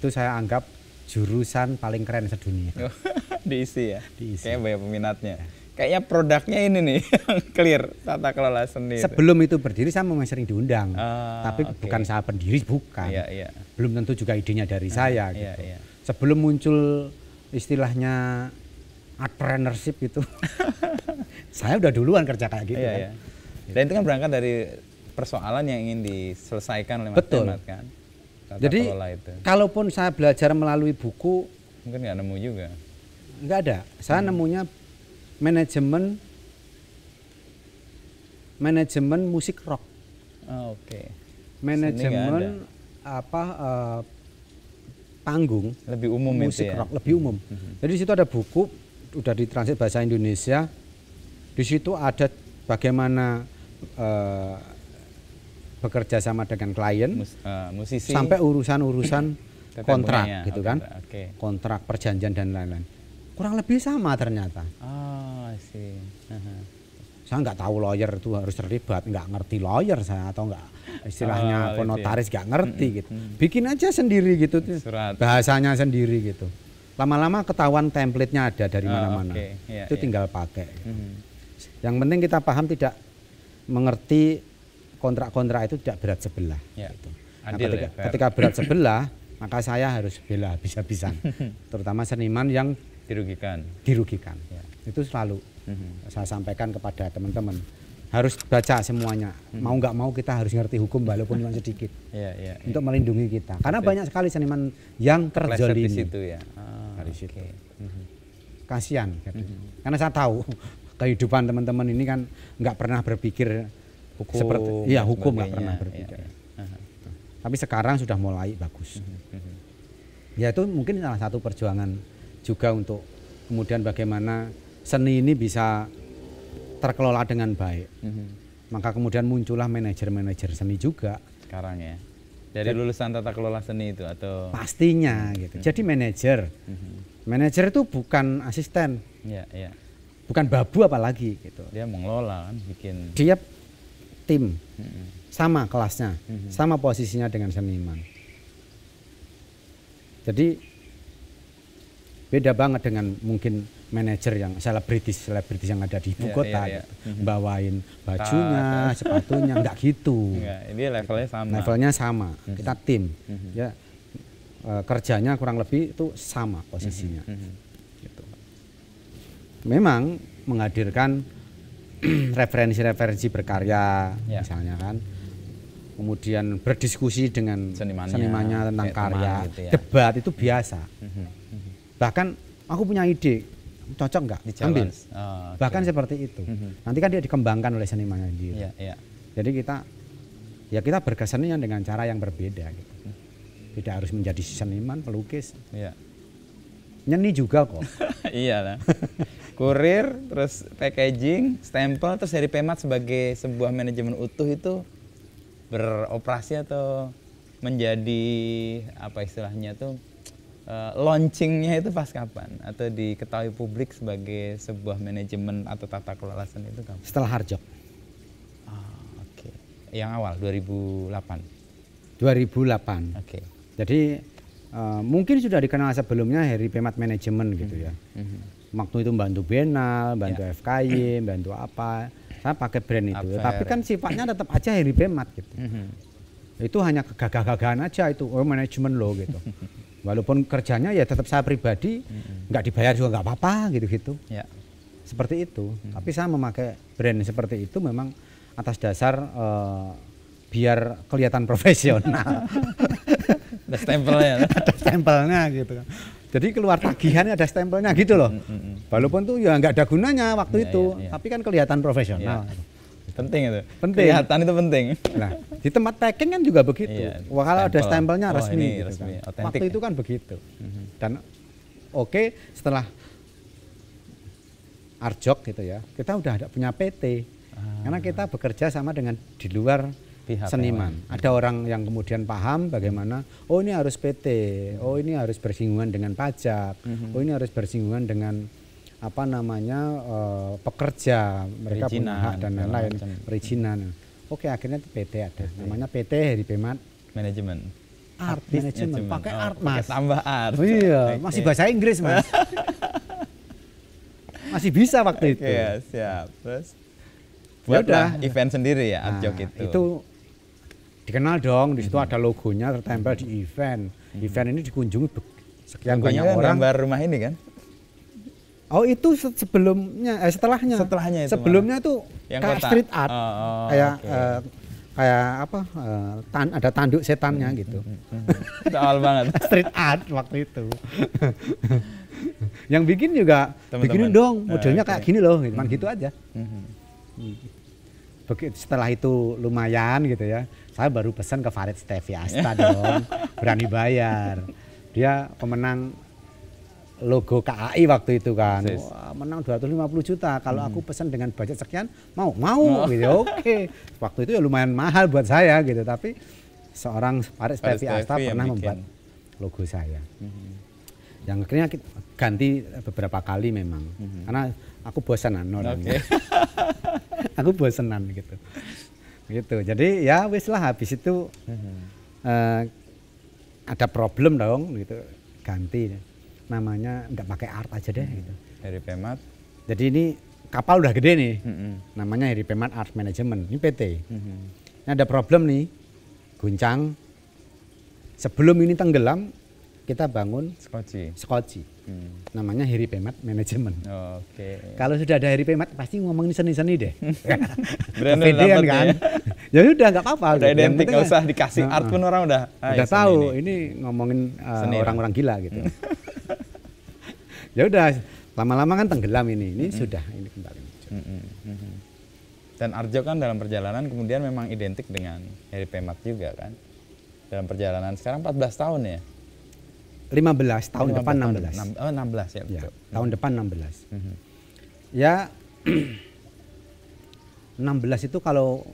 Itu saya anggap jurusan paling keren sedunia. Diisi ya. Diisi. Kayaknya banyak peminatnya. Ya kayaknya produknya ini nih clear tata kelola sendiri. Sebelum itu berdiri saya memang sering diundang, oh, tapi okay. bukan saya pendiri bukan. Yeah, yeah. Belum tentu juga idenya dari uh, saya. Yeah, gitu. yeah. Sebelum muncul istilahnya entrepreneurship itu, saya udah duluan kerja kayak gitu. Yeah, kan. yeah. Dan itu kan berangkat dari persoalan yang ingin diselesaikan oleh Betul. Mas kan. Tata Jadi kelola itu. kalaupun saya belajar melalui buku, mungkin nggak nemu juga. Nggak ada. Saya hmm. nemunya manajemen manajemen musik rock. Oh, Oke. Okay. Manajemen apa uh, panggung lebih umum musik ya? rock lebih umum. Mm -hmm. Jadi di situ ada buku sudah ditransit bahasa Indonesia. Di situ ada bagaimana uh, bekerja sama dengan klien, Mus, uh, musisi sampai urusan-urusan kontrak gitu kan. okay. kontrak perjanjian dan lain-lain kurang lebih sama ternyata. Oh, sih. Uh uh-huh. Saya nggak tahu lawyer itu harus terlibat, nggak ngerti lawyer saya atau nggak istilahnya oh, konotaris nggak ngerti hmm, gitu. Hmm. Bikin aja sendiri gitu, tuh, bahasanya sendiri gitu. Lama-lama ketahuan template-nya ada dari oh, mana-mana. Oh, okay. Iya, yeah, itu yeah. tinggal pakai. Mm -hmm. Yang penting kita paham tidak mengerti kontrak-kontrak itu tidak berat sebelah. Yeah. Gitu. Nah, Adil ketika, ya, ketika berat sebelah, maka saya harus bela bisa-bisa. terutama seniman yang dirugikan dirugikan ya. itu selalu mm-hmm. saya sampaikan kepada teman-teman harus baca semuanya mm-hmm. mau nggak mau kita harus ngerti hukum walaupun cuma sedikit yeah, yeah, yeah. untuk melindungi kita karena Betul. banyak sekali seniman yang terjolimi di situ ya oh, okay. mm-hmm. kasihan mm-hmm. karena saya tahu kehidupan teman-teman ini kan nggak pernah berpikir hukum seperti iya hukum nggak pernah iya, berpikir yeah, iya. yeah. tapi sekarang sudah mulai bagus mhm, mhm. ya itu mungkin salah satu perjuangan juga untuk kemudian bagaimana seni ini bisa terkelola dengan baik. Mm-hmm. Maka kemudian muncullah manajer-manajer seni juga. Sekarang ya. Dari Jadi, lulusan tata kelola seni itu atau pastinya mhm. gitu. Mm-hmm. Jadi mhm. manajer. Mm-hmm. Manajer itu bukan asisten. Yeah, yeah. Bukan babu apalagi gitu. Dia mengelola kan, bikin. Dia tim. Mm-hmm. Sama kelasnya, mm-hmm. sama posisinya dengan seniman. Jadi beda banget dengan mungkin manajer yang selebritis selebritis yang ada di ibu yeah, kota yeah, yeah. Gitu. Iya. Mhm. bawain bajunya ah, sepatunya nggak gitu ini iya, levelnya sama levelnya sama mm -hmm. kita tim mm -hmm. ya e, kerjanya kurang lebih itu sama mhm, posisinya mm -hmm. gitu. memang menghadirkan referensi-referensi berkarya yeah. misalnya kan kemudian berdiskusi dengan senimannya, senimannya tentang karya gitu ya. debat itu biasa mm -hmm bahkan aku punya ide cocok nggak ambil oh, ah, okay. bahkan seperti itu mm -hmm. nanti kan dia dikembangkan oleh senimannya dia yeah, yeah. jadi kita ya kita berkesenian dengan cara yang berbeda gitu. tidak harus menjadi seniman pelukis yeah. nyeni juga kok iya lah kurir terus packaging stempel terus dari pemat sebagai sebuah manajemen utuh itu beroperasi atau menjadi apa istilahnya tuh Eh, launchingnya itu pas kapan atau diketahui publik sebagai sebuah manajemen atau tata kelola seni itu kapan? Setelah Harjok. yang oh, oke. Okay. Yang awal 2008. 2008. Oke. Okay. Jadi uh, mungkin sudah dikenal sebelumnya Harry Pemat Manajemen gitu ya. Mm -hmm. Waktu itu bantu Benal, bantu yeah. Ya. FKY, bantu apa. Saya pakai brand itu. Tapi ya? kan sifatnya tetap aja Harry Pemat gitu. Mm -hmm. Itu hanya kegagah-gagahan aja itu, oh manajemen lo gitu. walaupun kerjanya ya tetap saya pribadi nggak -hmm. dibayar juga nggak apa-apa gitu-gitu ya. seperti itu -hmm. tapi saya memakai brand seperti itu memang atas dasar uh, biar kelihatan profesional ada stempelnya ada stempelnya gitu kan. jadi keluar tagihan ada stempelnya gitu loh walaupun tuh ya nggak ada gunanya waktu ya, itu ya, ya. tapi kan kelihatan profesional ya penting itu penting kelihatan itu penting nah di tempat packing kan juga begitu iya, Wah, kalau ada stempelnya oh, resmi, gitu resmi kan. waktu ya. itu kan begitu mhm. dan oke okay, setelah arjok gitu ya kita udah ada punya PT ah. karena kita bekerja sama dengan di luar Pihak seniman ya. ada orang yang kemudian paham bagaimana oh ini harus PT oh ini harus bersinggungan dengan pajak mhm. oh ini harus bersinggungan dengan apa namanya uh, pekerja mereka perizinan, hak dan lain-lain perizinan. Oke akhirnya PT ada PT. namanya PT Heri Pemat Manajemen. Art, manajemen pakai oh, art mas. tambah art. Oh, iya okay. masih bahasa Inggris mas. masih bisa waktu okay, itu. Ya, siap terus. buat ya udah event sendiri ya art nah, joke itu. Itu dikenal dong di situ hmm. ada logonya tertempel di event. Hmm. Event ini dikunjungi sekian banyak orang. Gambar rumah ini kan? Oh itu sebelumnya, eh, setelahnya. Setelahnya itu. Sebelumnya malah. tuh yang kayak kota. street art, oh, oh, oh kayak okay. uh, eh, kayak apa? Uh, tan ada tanduk setannya hmm, gitu. Hmm, hmm, hmm. awal banget. street art waktu itu. yang bikin juga Teman-teman. bikinin dong eh, modelnya okay. kayak gini loh, gitu. -hmm. gitu aja. -hmm. Begitu hmm. hmm. setelah itu lumayan gitu ya. Saya baru pesan ke Farid Stevi Asta dong, berani bayar. Dia pemenang logo KAI waktu itu kan. Wah, menang 250 juta. Kalau hmm. aku pesan dengan budget sekian, mau, mau oh. gitu. Oke. Okay. Waktu itu ya lumayan mahal buat saya gitu, tapi seorang Paris Pevi Asta pernah membuat logo saya. Hmm. Yang akhirnya kita ganti beberapa kali memang. Hmm. Karena aku bosanan orangnya. Okay. aku bosanan gitu. Gitu. Jadi ya wis lah habis itu hmm. uh, ada problem dong gitu ganti namanya enggak pakai art aja deh hmm. gitu. Heri Pemat. Jadi ini kapal udah gede nih. Hmm. Namanya Heri Pemat Art Management. Ini PT. Hmm. Ini ada problem nih. Guncang. Sebelum ini tenggelam, kita bangun skoci. Skoci hmm. namanya Heri Pemat Manajemen. Oke. Okay. Kalau sudah ada Heri Pemat pasti ngomongin seni-seni deh. Brand kan, kan ya. kan. ya udah nggak apa-apa. Udah gitu. identik nggak usah kan? dikasih nah, art pun nah. orang udah. Ah, udah ya tahu ini, ini ngomongin orang eh, orang-orang gila gitu. Hmm. ya udah lama-lama kan tenggelam ini. Ini -hmm. sudah ini kembali. Mm -hmm. Dan Arjo kan dalam perjalanan kemudian memang identik dengan Heri Pemat juga kan. Dalam perjalanan sekarang 14 tahun ya 15 tahun 15 depan 16. 16. Oh, 16 ya, ya. Betul. ya tahun hmm. depan 16. Mm -hmm. Ya 16 itu kalau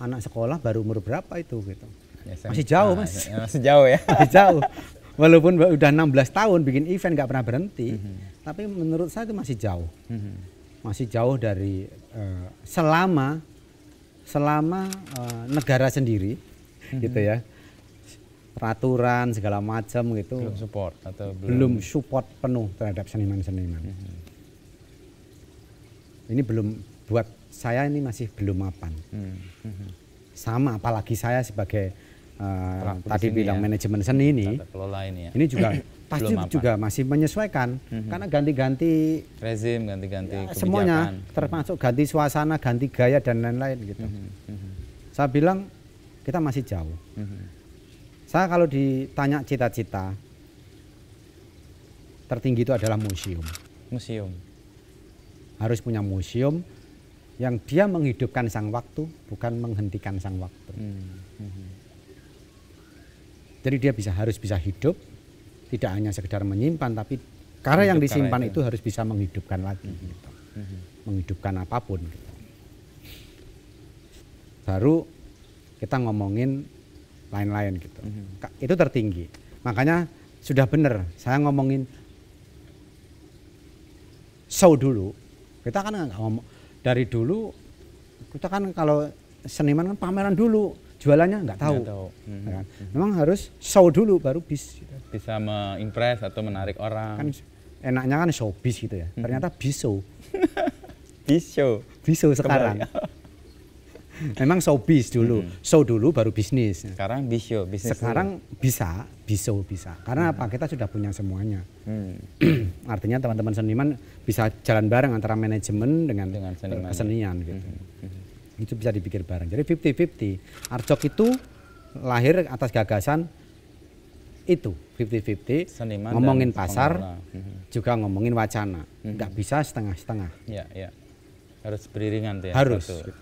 anak sekolah baru umur berapa itu gitu. Ya, masih jauh, ah, Mas. Ya, masih jauh ya. masih jauh. Walaupun udah 16 tahun bikin event nggak pernah berhenti, mm -hmm. tapi menurut saya itu masih jauh. Mm -hmm. Masih jauh dari uh, selama selama uh, negara sendiri mm -hmm. gitu ya peraturan segala macam gitu belum support atau belum, belum support penuh terhadap seniman-seniman mm -hmm. ini belum buat saya ini masih belum mapan mm -hmm. sama apalagi saya sebagai uh, tadi bilang ya. manajemen seni ini ini, ya. ini juga pasti belum juga mapan. masih menyesuaikan mm -hmm. karena ganti-ganti rezim ganti-ganti ya, semuanya hmm. termasuk ganti suasana ganti gaya dan lain-lain gitu mm -hmm. saya bilang kita masih jauh mm -hmm saya kalau ditanya cita-cita tertinggi itu adalah museum. Museum. Harus punya museum yang dia menghidupkan sang waktu, bukan menghentikan sang waktu. Hmm. Hmm. Jadi dia bisa harus bisa hidup, tidak hanya sekedar menyimpan, tapi karena yang disimpan itu. Ya. itu harus bisa menghidupkan lagi, hmm. gitu. hmm. hmm. menghidupkan apapun. Gitu. Baru kita ngomongin lain-lain gitu. Mm -hmm. Itu tertinggi. Makanya sudah benar saya ngomongin show dulu. Kita kan nggak ngomong dari dulu kita kan kalau seniman kan pameran dulu jualannya nggak tahu. Nggak tahu. Mm -hmm. kan? Mhm. Mhm. Memang harus show dulu baru bis. Bisa mengimpress atau menarik orang. Kan enaknya kan show bis gitu ya. Mm -hmm. Ternyata show, Bisu, show sekarang. Kembali. Memang showbiz dulu, hmm. show dulu baru bisnis. Sekarang bisio, bisnis. Sekarang dulu. bisa, biso bisa. Karena hmm. apa? Kita sudah punya semuanya. Hmm. Artinya teman-teman seniman bisa jalan bareng antara manajemen dengan, dengan seniman. Eh, kesenian hmm. gitu. Hmm. Itu bisa dipikir bareng. Jadi 50-50. Arjok itu lahir atas gagasan itu 50-50 ngomongin pasar pengelola. Hmm. juga ngomongin wacana hmm. nggak mm -hmm. bisa setengah-setengah ya, ya. harus beriringan tuh ya harus gitu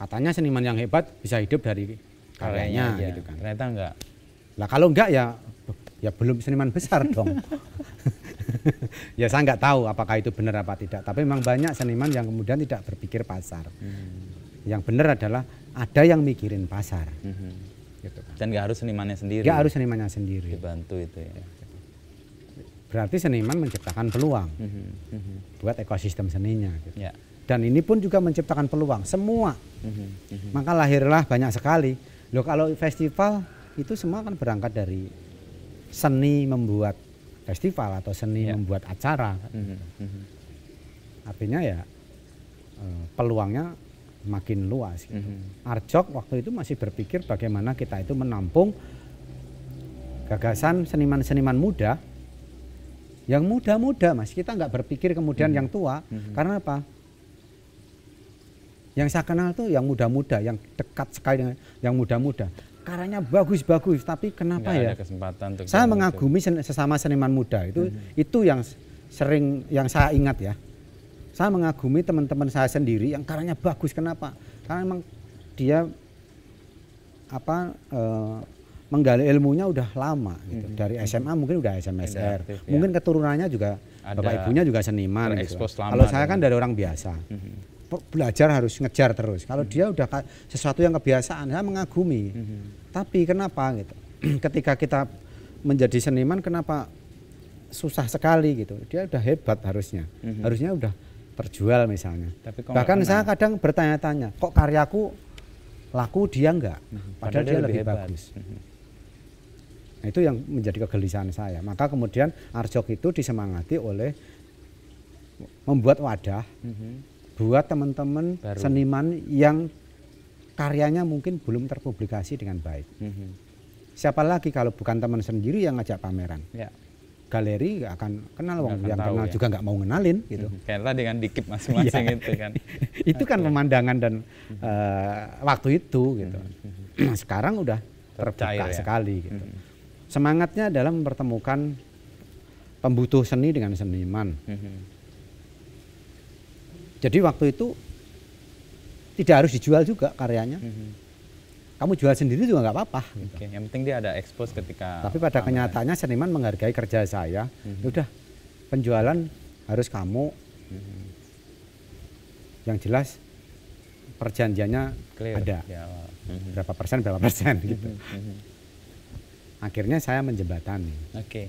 katanya seniman yang hebat bisa hidup dari karyanya, karyanya gitu iya. kan ternyata enggak lah kalau enggak ya ya belum seniman besar dong ya saya enggak tahu apakah itu benar apa tidak tapi memang banyak seniman yang kemudian tidak berpikir pasar hmm. yang benar adalah ada yang mikirin pasar hmm. gitu kan. dan enggak harus senimannya sendiri Enggak harus senimannya sendiri dibantu itu ya berarti seniman menciptakan peluang hmm. Hmm. hmm. buat ekosistem seninya gitu. ya dan ini pun juga menciptakan peluang semua. Mm-hmm. Maka lahirlah banyak sekali. Loh kalau festival itu semua kan berangkat dari seni membuat festival atau seni ya. membuat acara. Mm-hmm. Mm-hmm. Artinya ya eh, peluangnya makin luas. Gitu. Arjok waktu itu masih berpikir bagaimana kita itu menampung gagasan seniman-seniman muda yang muda-muda mas kita nggak berpikir kemudian mm -hmm. yang tua mm -hmm. karena apa yang saya kenal tuh yang muda-muda, yang dekat sekali dengan yang muda-muda. Karanya bagus-bagus, tapi kenapa Nggak ya? kesempatan untuk saya mengagumi sen sesama seniman muda itu, hmm. itu yang sering yang saya ingat ya. Saya mengagumi teman-teman saya sendiri yang karanya bagus. Kenapa? Karena memang dia apa e, menggali ilmunya udah lama gitu. -hmm. Dari SMA mungkin udah SMSR. Aktif, ya. Mungkin keturunannya juga Ada bapak ibunya juga seniman gitu. Kalau saya kan dari orang biasa. -hmm belajar harus ngejar terus. Kalau hmm. dia udah sesuatu yang kebiasaan, saya mengagumi. Hmm. Tapi kenapa gitu? Ketika kita menjadi seniman, kenapa susah sekali gitu? Dia udah hebat harusnya, hmm. harusnya udah terjual misalnya. Tapi Bahkan saya kadang bertanya-tanya, kok karyaku laku dia enggak? Hmm. Padahal, dia, dia lebih lebih bagus. Hmm. Nah, itu yang menjadi kegelisahan saya. Maka kemudian Arjok itu disemangati oleh membuat wadah mm -hmm buat teman-teman seniman yang karyanya mungkin belum terpublikasi dengan baik. Mm -hmm. Siapa lagi kalau bukan teman sendiri yang ngajak pameran? Ya. Galeri gak akan kenal wong yang kenal ya. juga nggak mau ngenalin mhm. gitu. Mm -hmm. Kayak tadi kan dikip masing-masing iya. itu kan. itu kan pemandangan dan uh, waktu itu gitu. Mhm, nah, sekarang udah terbuka ya. sekali gitu. Semangatnya adalah mempertemukan pembutuh seni dengan seniman. Jadi waktu itu tidak harus dijual juga karyanya. Mm -hmm. Kamu jual sendiri juga nggak apa-apa. Gitu. Yang penting dia ada expose ketika. Tapi pada kenyataannya seniman menghargai kerja saya. Mm -hmm. Udah penjualan harus kamu. Mm -hmm. Yang jelas perjanjiannya Clear. ada ya, mm -hmm. berapa persen berapa persen gitu. Mm -hmm. Akhirnya saya menjembatani. Oke. Okay.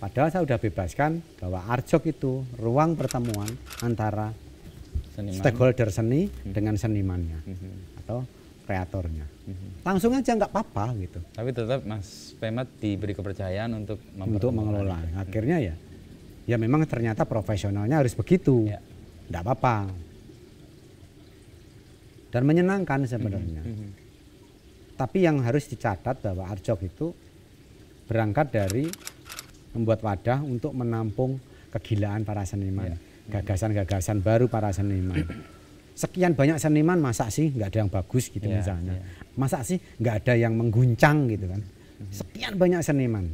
Padahal saya sudah bebaskan bahwa arjok itu ruang pertemuan antara Seniman. stakeholder seni hmm. dengan senimannya hmm. atau kreatornya. Hmm. Langsung aja nggak apa-apa gitu. Tapi tetap Mas Pemat diberi kepercayaan untuk untuk mengelola. Hmm. Akhirnya ya, ya memang ternyata profesionalnya harus begitu. Ya. Nggak apa-apa. Dan menyenangkan sebenarnya. Hmm. hmm. Tapi yang harus dicatat bahwa arjok itu berangkat dari membuat wadah untuk menampung kegilaan para seniman, iya. gagasan-gagasan baru para seniman. Sekian banyak seniman masa sih nggak ada yang bagus gitu ya, misalnya, ya. masa sih nggak ada yang mengguncang gitu kan. Mhm. Sekian banyak seniman,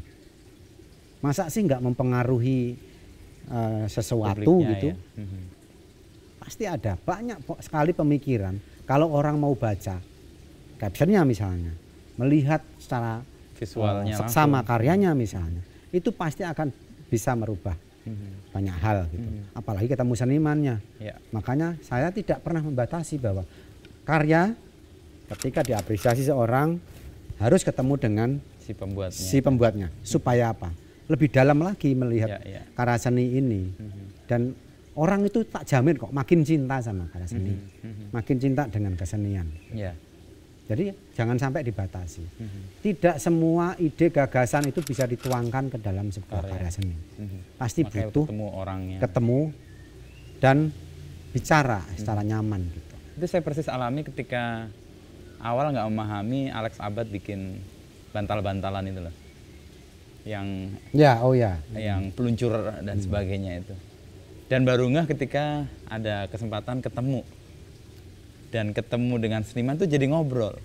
masa sih nggak mempengaruhi uh, sesuatu Publiknya, iya. gitu. Ya. Pasti ada banyak sekali pemikiran kalau orang mau baca captionnya misalnya, melihat secara visualnya eh, seksama langsung. karyanya misalnya itu pasti akan bisa merubah hmm. banyak hal gitu. Hmm. Apalagi ketemu senimannya. Ya. Makanya saya tidak pernah membatasi bahwa karya ketika diapresiasi seorang harus ketemu dengan si pembuatnya. Si pembuatnya supaya apa? Lebih dalam lagi melihat ya, ya. karya seni ini. Hmm. Dan orang itu tak jamin kok makin cinta sama karya seni. Hmm. Hmm. Makin cinta dengan kesenian. Ya. Jadi jangan sampai dibatasi. Mm -hmm. Tidak semua ide gagasan itu bisa dituangkan ke dalam sebuah karya, karya seni. Mm -hmm. Pasti Makanya butuh ketemu orangnya. Ketemu dan bicara mm -hmm. secara mhm. nyaman gitu. Itu saya persis alami ketika awal nggak memahami Alex Abad bikin bantal-bantalan itu loh. Yang Ya, oh ya. Yang mhm. peluncur dan mhm. sebagainya itu. Dan baru ngeh ketika ada kesempatan ketemu dan ketemu dengan seniman tuh jadi ngobrol.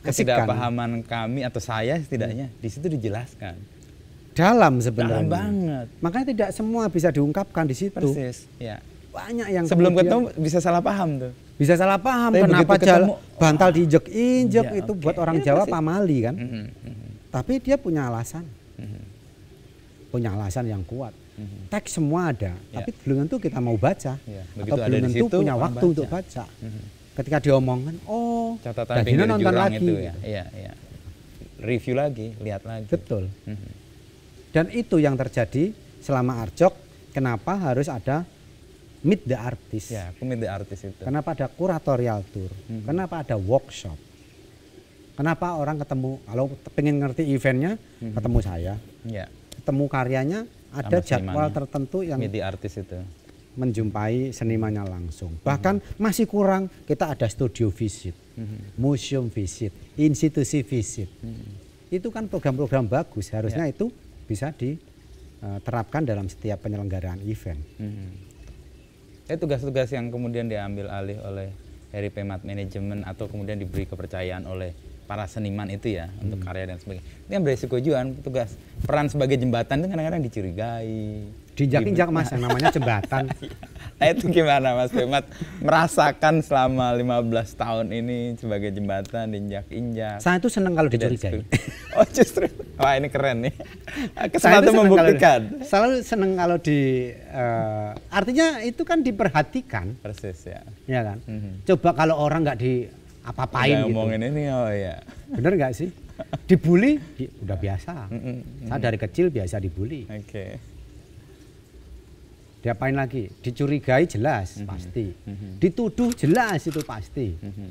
Ketidakpahaman kan? kami atau saya setidaknya di situ dijelaskan. Dalam sebenarnya. Dalam banget. Makanya tidak semua bisa diungkapkan di situ. Persis, ya. Banyak yang sebelum kemudian, ketemu bisa salah paham tuh. Bisa salah paham Tapi kenapa ketemu, bantal ah, diinjek-injek ya, itu okay. buat orang ya, Jawa persis. pamali kan. Mm -hmm. Tapi dia punya alasan. Mhm. Punya alasan yang kuat mhm. teks semua ada, ya. tapi belum tentu kita mau baca ya. atau belum tentu punya waktu baca. untuk baca. Mm -hmm ketika diomongkan oh catatan pinggir nonton jurang lagi. itu ya iya, iya. review lagi lihat lagi betul mm -hmm. dan itu yang terjadi selama Arjok kenapa harus ada meet the artist ya meet the artist itu kenapa ada kuratorial tour mm -hmm. kenapa ada workshop kenapa orang ketemu kalau pengen ngerti eventnya mm -hmm. ketemu saya yeah. ketemu karyanya ada Sama jadwal tertentu yang meet the artist itu menjumpai senimanya langsung. Bahkan masih kurang kita ada studio visit, museum visit, institusi visit. Itu kan program-program bagus harusnya yeah. itu bisa diterapkan dalam setiap penyelenggaraan event. Hmm. Eh tugas-tugas yang kemudian diambil alih oleh Harry Pemat Management atau kemudian diberi kepercayaan oleh para seniman itu ya hmm. untuk karya dan sebagainya. Ini yang beresiko juga kan, tugas peran sebagai jembatan itu kadang-kadang dicurigai diinjak injak mas yang namanya jembatan. nah itu gimana mas Demat merasakan selama 15 tahun ini sebagai jembatan diinjak-injak. Saya itu seneng kalau dicurigai. oh justru. Wah ini keren nih. itu membuktikan. selalu seneng kalau di, uh, artinya itu kan diperhatikan. Persis ya. Ya kan. Mm -hmm. Coba kalau orang nggak di apa-apain gitu. ngomongin ini oh ya. Bener nggak sih? Dibully udah biasa. Mm -mm, Saya dari kecil biasa dibully. Oke. Okay diapain lagi dicurigai jelas mm -hmm. pasti mm -hmm. dituduh jelas itu pasti mm -hmm.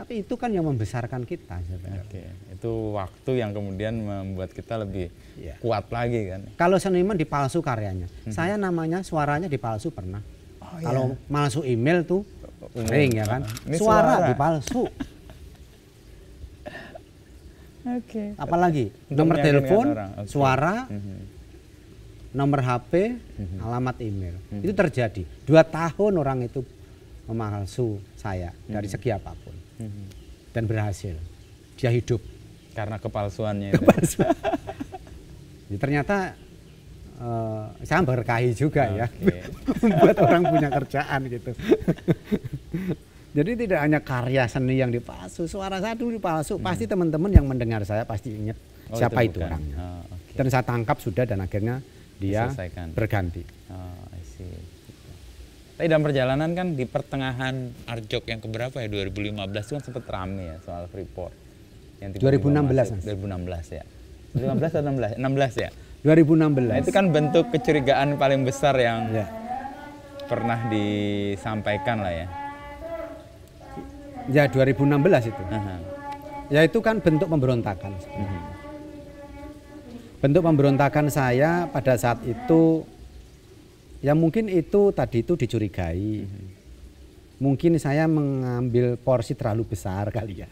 tapi itu kan yang membesarkan kita Oke. itu waktu yang kemudian membuat kita lebih yeah. kuat lagi kan kalau seniman dipalsu karyanya mm -hmm. saya namanya suaranya dipalsu pernah oh, iya. kalau yeah. palsu email tuh oh, ring ya kan Ini suara, suara dipalsu Oke. Okay. Apalagi nomor telepon, suara, okay. Mhm nomor HP, hmm. alamat email. Hmm. Itu terjadi. Dua tahun orang itu memalsu saya hmm. dari segi apapun. Hmm. Dan berhasil. Dia hidup. Karena kepalsuannya. Kepalsuan. ya, ternyata uh, saya berkahi juga okay. ya. Membuat orang punya kerjaan gitu. Jadi tidak hanya karya seni yang dipalsu, suara saya dulu dipalsu. Hmm. Pasti teman-teman yang mendengar saya pasti ingat oh, siapa itu, itu orangnya. Oh, ah, okay. Dan saya tangkap sudah dan akhirnya dia Diselesaikan. berganti. Oh, I see. Tapi dalam perjalanan kan di pertengahan Arjok yang keberapa ya 2015 itu kan sempat rame ya soal Freeport. Yang 2016. Masih, 2016 ya. 2015 atau 16? 16 ya. 2016. Nah, itu kan bentuk kecurigaan paling besar yang ya. pernah disampaikan lah ya. Ya 2016 itu. -huh. Ya itu kan bentuk pemberontakan. Sebenarnya. Uh -huh bentuk pemberontakan saya pada saat itu ya mungkin itu tadi itu dicurigai mm-hmm. mungkin saya mengambil porsi terlalu besar kali ya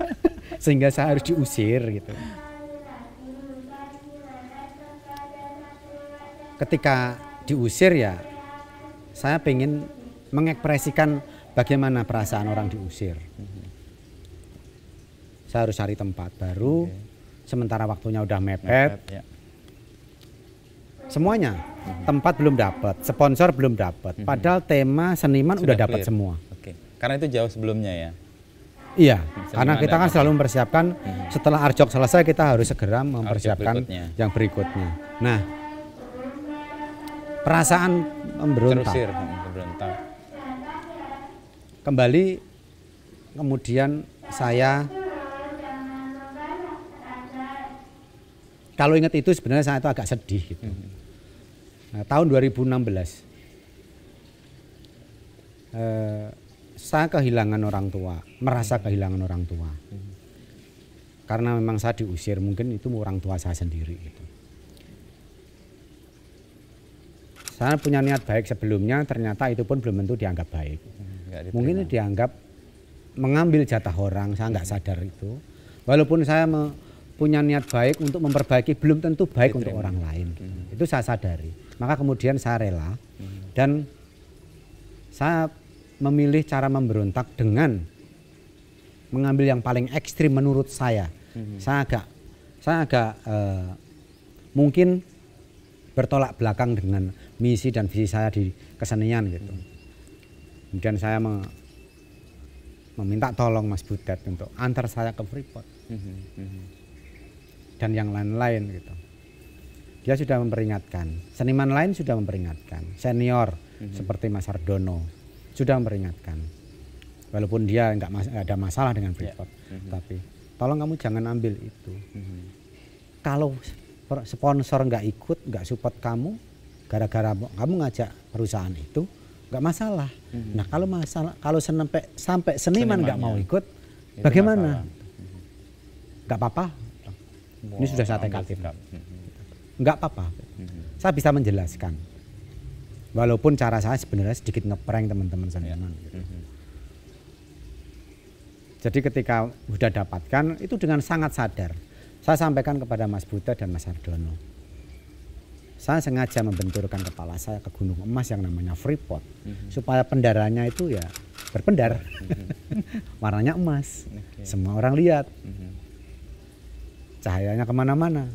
sehingga saya harus diusir gitu ketika diusir ya saya pengen mengekspresikan bagaimana perasaan orang diusir mm-hmm. saya harus cari tempat baru okay sementara waktunya udah mepet, mepet ya. semuanya hmm. tempat belum dapat sponsor belum dapat hmm. padahal tema seniman Sudah udah dapat semua oke karena itu jauh sebelumnya ya Iya, seniman karena kita kan selalu mempersiapkan hmm. setelah Arjok selesai kita harus segera mempersiapkan berikutnya. yang berikutnya. Nah, perasaan memberontak. Hmm, memberontak. Kembali kemudian saya Kalau ingat itu sebenarnya saya itu agak sedih gitu. Hmm. Nah, tahun 2016 eh, saya kehilangan orang tua, merasa hmm. kehilangan orang tua. Hmm. Karena memang saya diusir, mungkin itu orang tua saya sendiri gitu. Saya punya niat baik sebelumnya, ternyata itu pun belum tentu dianggap baik. Mungkin dianggap mengambil jatah orang, saya nggak sadar itu. Walaupun saya me punya niat baik untuk memperbaiki belum tentu baik Diterima. untuk orang hmm. lain. Hmm. Itu saya sadari. Maka kemudian saya rela hmm. dan saya memilih cara memberontak dengan mengambil yang paling ekstrim menurut saya. Hmm. Saya agak saya agak uh, mungkin bertolak belakang dengan misi dan visi saya di kesenian gitu. Hmm. Kemudian saya me meminta tolong Mas Butet untuk antar saya ke Freeport. Hmm. Hmm, hmm dan yang lain-lain gitu. Dia sudah memperingatkan. Seniman lain sudah memperingatkan. Senior mm-hmm. seperti Mas Ardono sudah memperingatkan. Walaupun dia nggak mas- ada masalah dengan Freeport, ya. yeah. mm-hmm. tapi tolong kamu jangan ambil itu. Mm-hmm. Kalau sponsor nggak ikut, nggak support kamu, gara-gara kamu ngajak perusahaan itu, nggak masalah. Mm-hmm. Nah kalau masalah, kalau senempe, sampai seniman nggak mau ikut, bagaimana? Mhm. Nggak apa-apa, Wow, ini sudah saya tegakkan. Enggak apa-apa. Hmm, hmm. Saya bisa menjelaskan. Walaupun cara saya sebenarnya sedikit ngeprank teman-teman saya. Gitu. Hmm, Jadi ketika sudah dapatkan itu dengan sangat sadar. Saya sampaikan kepada Mas Buta dan Mas Ardono. Saya sengaja membenturkan kepala saya ke gunung emas yang namanya Freeport mm-hmm. supaya pendaranya itu ya berpendar. Mm-hmm. Warnanya emas. Okay. Semua orang lihat. Mm-hmm cahayanya kemana-mana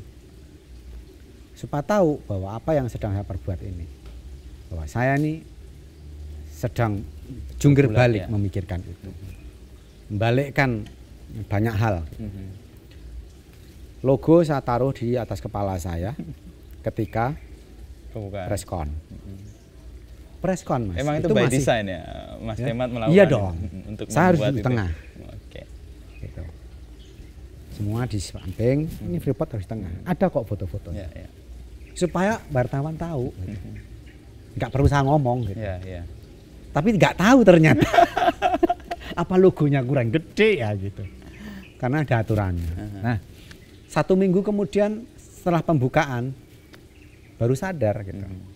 supaya tahu bahwa apa yang sedang saya perbuat ini bahwa saya ini sedang jungkir balik ya. memikirkan itu membalikkan banyak hal mhm. logo saya taruh di atas kepala saya ketika preskon preskon mhm. mas emang itu, itu by masih, design ya mas ya? Temat iya melakukan iya dong untuk saya harus di tengah semua di samping ini hmm. Freeport harus tengah ada kok foto-foto yeah, yeah. supaya wartawan tahu hmm. nggak perlu saya ngomong gitu yeah, yeah. tapi nggak tahu ternyata apa logonya kurang gede ya gitu karena ada aturannya uh -huh. nah satu minggu kemudian setelah pembukaan baru sadar gitu uh hmm. -huh.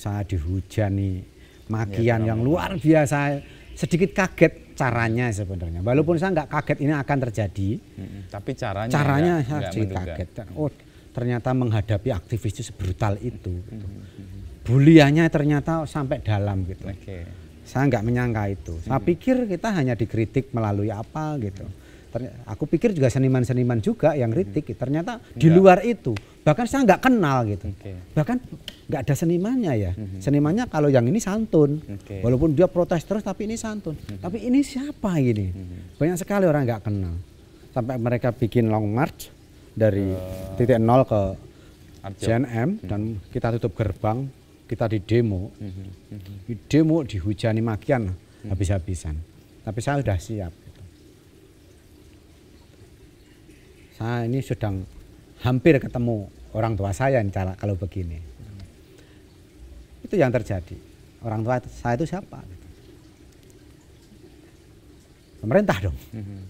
saya dihujani makian ya, yang luar biasa sedikit kaget caranya sebenarnya. Walaupun saya nggak kaget ini akan terjadi, hmm, tapi caranya caranya ya, saya jadi kaget. Oh, ternyata menghadapi aktivis itu sebrutal itu. Gitu. Buliannya ternyata sampai dalam gitu. Okay. Saya nggak menyangka itu. Saya pikir kita hanya dikritik melalui apa gitu. Hmm aku pikir juga seniman-seniman juga yang hmm. kritik hmm. ternyata Enggak. di luar itu bahkan saya nggak kenal gitu okay. bahkan nggak ada senimannya ya hmm. senimannya kalau yang ini santun okay. walaupun dia protes terus tapi ini santun hmm. tapi ini siapa ini hmm. banyak sekali orang nggak kenal sampai mereka bikin long march dari uh, titik nol ke JNM hmm. dan kita tutup gerbang kita di demo hmm hmm, hmm. hmm. di demo dihujani makian hmm. habis-habisan tapi saya sudah siap ah ini sedang hampir ketemu orang tua saya nih, kalau begini. Itu yang terjadi. Orang tua saya itu siapa? Pemerintah dong. Mm-hmm.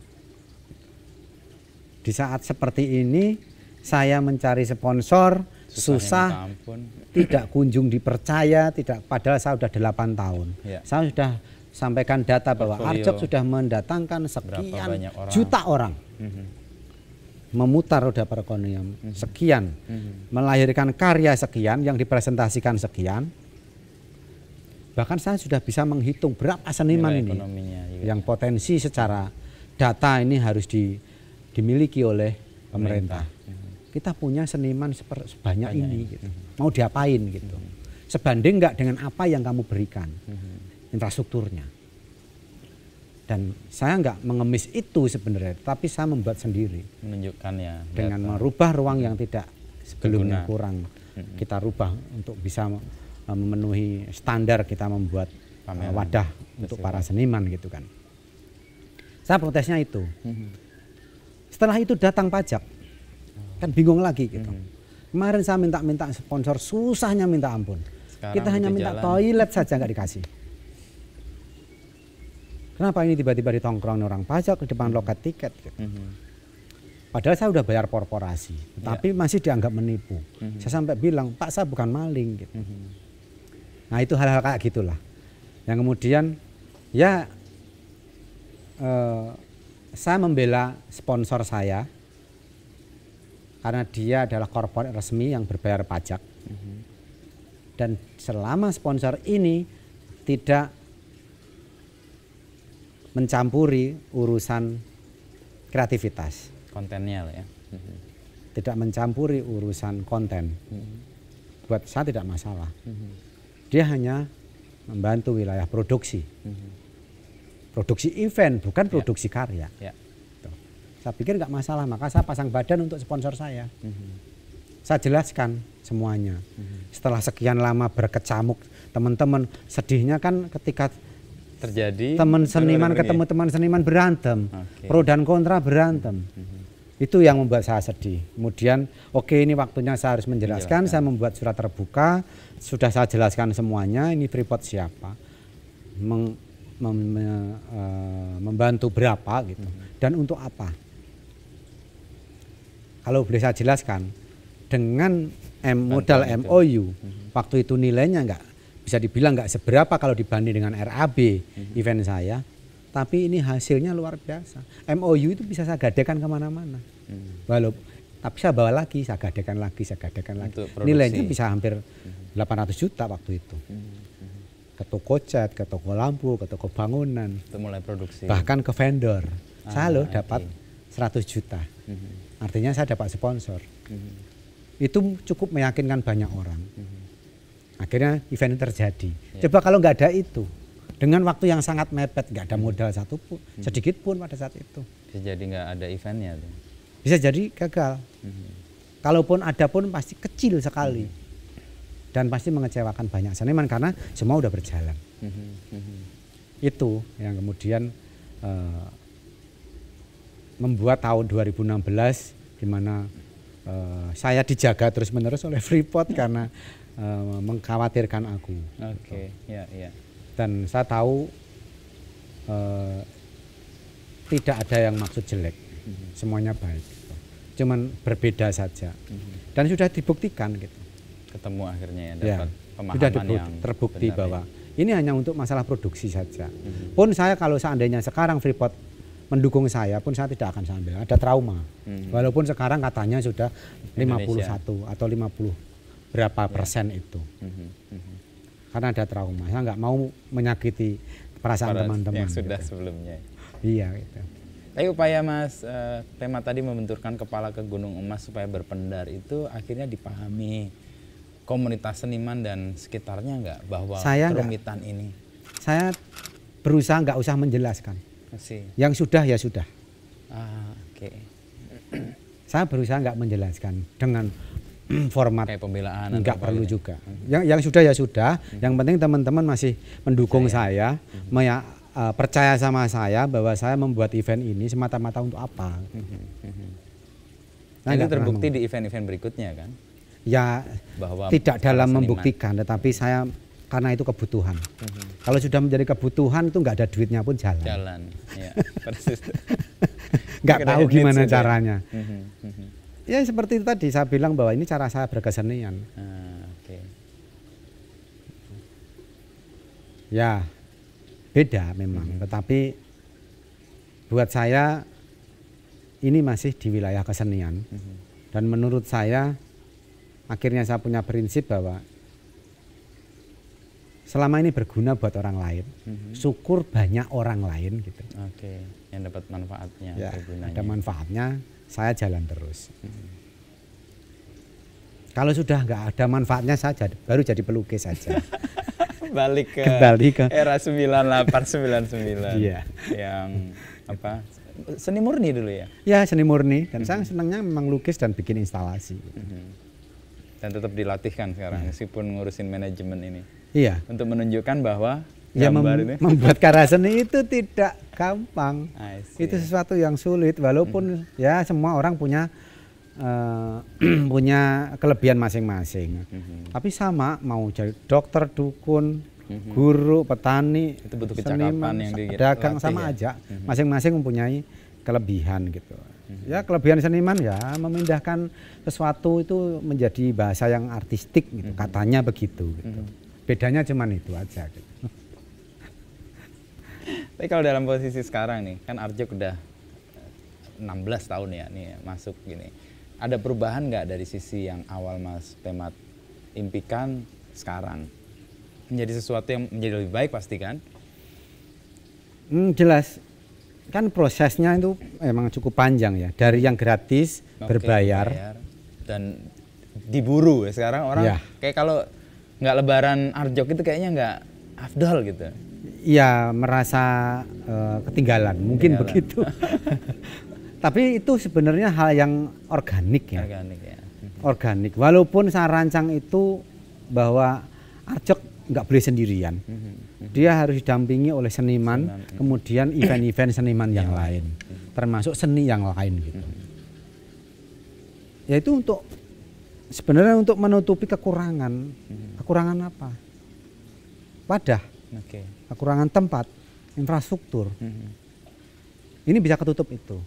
Di saat seperti ini, saya mencari sponsor, susah, susah tidak kunjung dipercaya, tidak padahal saya sudah 8 tahun. Ya. Saya sudah sampaikan data bahwa Arcep Arjok sudah mendatangkan sekian orang. juta orang. Mm -hmm memutar roda perekonomian mhm. sekian, mm melahirkan karya sekian yang dipresentasikan sekian. Bahkan saya sudah bisa menghitung berapa seniman ini iya. yang potensi secara data ini harus di, dimiliki oleh pemerintah. Mhm. Kita punya seniman seper, sebanyak, Banyak ini, Gitu. Mhm. mau diapain gitu. Sebanding nggak dengan apa yang kamu berikan infrastrukturnya dan saya nggak mengemis itu sebenarnya tapi saya membuat sendiri menunjukkan ya dengan merubah ruang yang tidak sebelumnya kurang kita rubah untuk bisa uh, memenuhi standar kita membuat uh, Pameran. wadah untuk para seniman gitu kan saya protesnya itu setelah itu datang pajak kan bingung lagi gitu kemarin saya minta-minta sponsor susahnya minta ampun Sekarang kita hanya minta toilet saja nggak dikasih Kenapa ini tiba-tiba ditongkrong orang pajak di depan hmm. loket tiket? Gitu. Mm -hmm. Padahal saya udah bayar korporasi, iya. tapi yeah. masih dianggap menipu. Mm -hmm. Saya sampai bilang, Pak saya bukan maling. Gitu. Mm -hmm. Nah itu hal-hal kayak gitulah. Yang kemudian ya eh, saya membela sponsor saya karena dia adalah korporat resmi yang berbayar pajak. Mm -hmm. Dan selama sponsor ini tidak mencampuri urusan kreativitas kontennya lah ya mhm. tidak mencampuri urusan konten mhm. buat saya tidak masalah mhm. dia hanya membantu wilayah produksi produksi event bukan ya. produksi yeah. karya yeah. Tuh. Gitu. saya pikir nggak masalah maka saya pasang badan untuk sponsor saya saya jelaskan semuanya setelah sekian lama berkecamuk teman-teman sedihnya kan ketika terjadi teman seniman ketemu teman seniman berantem okay. pro dan kontra berantem mm -hmm. itu yang membuat saya sedih kemudian oke okay, ini waktunya saya harus menjelaskan, menjelaskan iya, iya. saya membuat surat terbuka sudah saya jelaskan semuanya ini freeport siapa Meng, mem, me, uh, membantu berapa gitu mm -hmm. dan untuk apa kalau boleh saya jelaskan dengan M, modal MOU mm hmm, waktu itu nilainya enggak bisa dibilang nggak seberapa kalau dibanding dengan RAB hmm event saya tapi ini hasilnya luar biasa MOU itu bisa saya gadekan kemana-mana mm-hmm. walaupun tapi saya bawa lagi, saya gadekan lagi, saya gadekan lagi. Nilainya bisa hampir 800 mhm. juta waktu itu. Mhm, mhm. Ke toko cat, ke toko lampu, ke toko bangunan. Itu mulai produksi. Bahkan ke vendor. Ah, saya loh okay. dapat 100 juta. -hmm. Artinya saya dapat sponsor. -hmm. Itu cukup meyakinkan banyak orang akhirnya event terjadi. Yeah. Coba kalau nggak ada itu, dengan waktu yang sangat mepet, nggak ada modal satu pun, hmm. sedikit pun pada saat itu. Bisa jadi nggak ada eventnya tuh. Bisa jadi gagal. Hmm. Kalaupun ada pun pasti kecil sekali hmm. dan pasti mengecewakan banyak seniman karena semua udah berjalan. Hmm. Hmm. hmm. Itu yang kemudian uh, membuat tahun 2016 di mana uh, saya dijaga terus menerus oleh Freeport karena Eh, mengkhawatirkan aku. Oke, okay. ya, ya. Dan saya tahu uh, tidak ada yang maksud jelek, mm -hmm. semuanya baik. Gitu. Cuman berbeda saja. Mm -hmm. Dan sudah dibuktikan gitu. Ketemu akhirnya ya, ya dapat ya, pemahaman sudah dibukti, yang terbukti benar, ya. bahwa ya. ini hanya untuk masalah produksi saja. Mm -hmm. Pun saya kalau seandainya sekarang Freeport mendukung saya pun saya tidak akan sambil ada trauma. Mm -hmm. Walaupun sekarang katanya sudah Indonesia. 51 atau 50 berapa persen itu. Karena ada trauma, saya nggak mau menyakiti perasaan teman-teman. Yang sudah gitu. sebelumnya. Iya. Gitu. Tapi upaya Mas uh, tema tadi membenturkan kepala ke Gunung Emas supaya berpendar itu akhirnya dipahami komunitas seniman dan sekitarnya nggak bahwa saya kerumitan enggak, ini. Saya berusaha nggak usah menjelaskan. Masih. Yang sudah ya sudah. Ah, Oke. Okay. saya berusaha nggak menjelaskan dengan Hmm, format kayak pembelaan nggak perlu ini. Gitu ya. juga yang yang sudah ya sudah hmm. yang penting teman-teman masih mendukung saya, saya hmm. uh, percaya sama saya bahwa saya membuat event ini semata-mata untuk apa hmm. hmm nah, itu terbukti di event-event berikutnya kan ya bahwa tidak dalam seniman. membuktikan tetapi saya karena itu kebutuhan. Mm -hmm. Kalau sudah menjadi kebutuhan itu nggak ada duitnya pun jalan. Jalan, ya. nggak tahu gimana caranya. Mm -hmm. Ya seperti itu tadi saya bilang bahwa ini cara saya berkesenian. Ah, okay. Ya beda memang, hmm. tetapi buat saya ini masih di wilayah kesenian hmm. dan menurut saya akhirnya saya punya prinsip bahwa selama ini berguna buat orang lain, hmm. syukur banyak orang lain gitu. Oke, okay. yang dapat manfaatnya. Ya, ada manfaatnya, saya jalan terus. Kalau sudah nggak ada manfaatnya saja, baru jadi pelukis saja. Balik ke, Kembali ke era 98 99. Iya. yang apa? Seni murni dulu ya? Ya, seni murni dan mm saya senangnya memang lukis dan bikin instalasi. Mhm. Dan tetap dilatihkan sekarang iya. meskipun ngurusin manajemen ini. Iya. Untuk menunjukkan bahwa ya mem ini. Ya. membuat seni itu tidak gampang. Itu sesuatu yang sulit walaupun -hmm. ya semua orang punya uh, punya kelebihan masing-masing. -hmm. Tapi sama mau jadi dokter, dukun, -hmm. guru, petani, itu butuh seniman, yang dagang sama ya? aja. Mm-hmm. Masing-masing mempunyai kelebihan gitu. -hmm. Ya kelebihan seniman ya memindahkan sesuatu itu menjadi bahasa yang artistik gitu. -hmm. Katanya begitu gitu. -hmm. Bedanya cuman itu aja gitu. Tapi kalau dalam posisi sekarang nih, kan Arjok udah 16 tahun ya nih masuk gini. Ada perubahan nggak dari sisi yang awal Mas temat impikan sekarang? Menjadi sesuatu yang menjadi lebih baik pasti kan? Hmm, jelas. Kan prosesnya itu emang cukup panjang ya. Dari yang gratis, okay, berbayar. Bayar. Dan diburu ya. sekarang orang ya. kayak kalau nggak lebaran Arjok itu kayaknya nggak afdal gitu ya merasa uh, ketinggalan mungkin ketinggalan. begitu tapi itu sebenarnya hal yang organik ya organik ya organik walaupun saya rancang itu bahwa arjok nggak boleh sendirian mhm, mhm. dia harus didampingi oleh seniman, seniman iya. kemudian event-event seniman yang, iya. lain iya. termasuk seni yang lain gitu mhm. yaitu untuk sebenarnya untuk menutupi kekurangan kekurangan apa wadah okay kekurangan tempat, infrastruktur. Hmm. Ini bisa ketutup itu.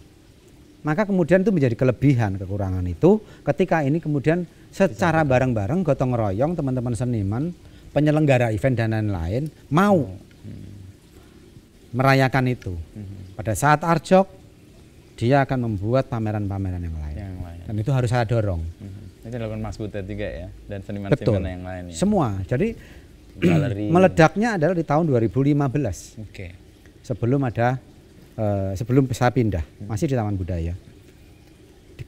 Maka kemudian itu menjadi kelebihan kekurangan itu ketika ini kemudian secara bareng-bareng gotong royong teman-teman seniman, penyelenggara event dan lain-lain mau hmm. merayakan itu. Hmm. Pada saat Arjok dia akan membuat pameran-pameran yang lain. Yang lain. Dan itu harus saya dorong. Hmm. Itu dilakukan Mas Butet juga ya dan seniman-seniman yang lain ya. Semua. Jadi galeri. Meledaknya adalah di tahun 2015. Oke. Okay. Sebelum ada uh, sebelum saya pindah, hmm. masih di Taman Budaya.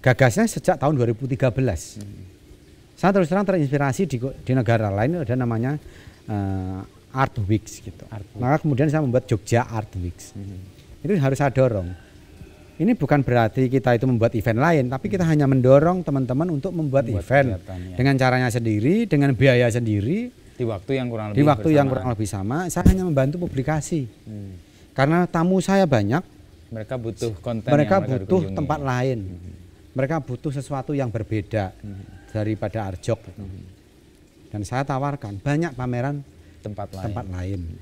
Gagasnya sejak tahun 2013. Hmm. Saya terus terang terinspirasi di, di negara lain ada namanya uh, Art Weeks gitu. Art Week. Maka kemudian saya membuat Jogja Art Weeks. Hmm. Itu harus saya dorong. Ini bukan berarti kita itu membuat event lain, tapi kita hanya mendorong teman-teman untuk membuat, membuat event dengan caranya sendiri, dengan biaya sendiri, di waktu yang kurang lebih di waktu yang kurang lebih sama saya hanya membantu publikasi hmm. karena tamu saya banyak mereka butuh konten mereka, mereka butuh tempat lain hmm. mereka butuh sesuatu yang berbeda hmm. daripada Arjok hmm. dan saya tawarkan banyak pameran tempat lain, tempat lain. Hmm.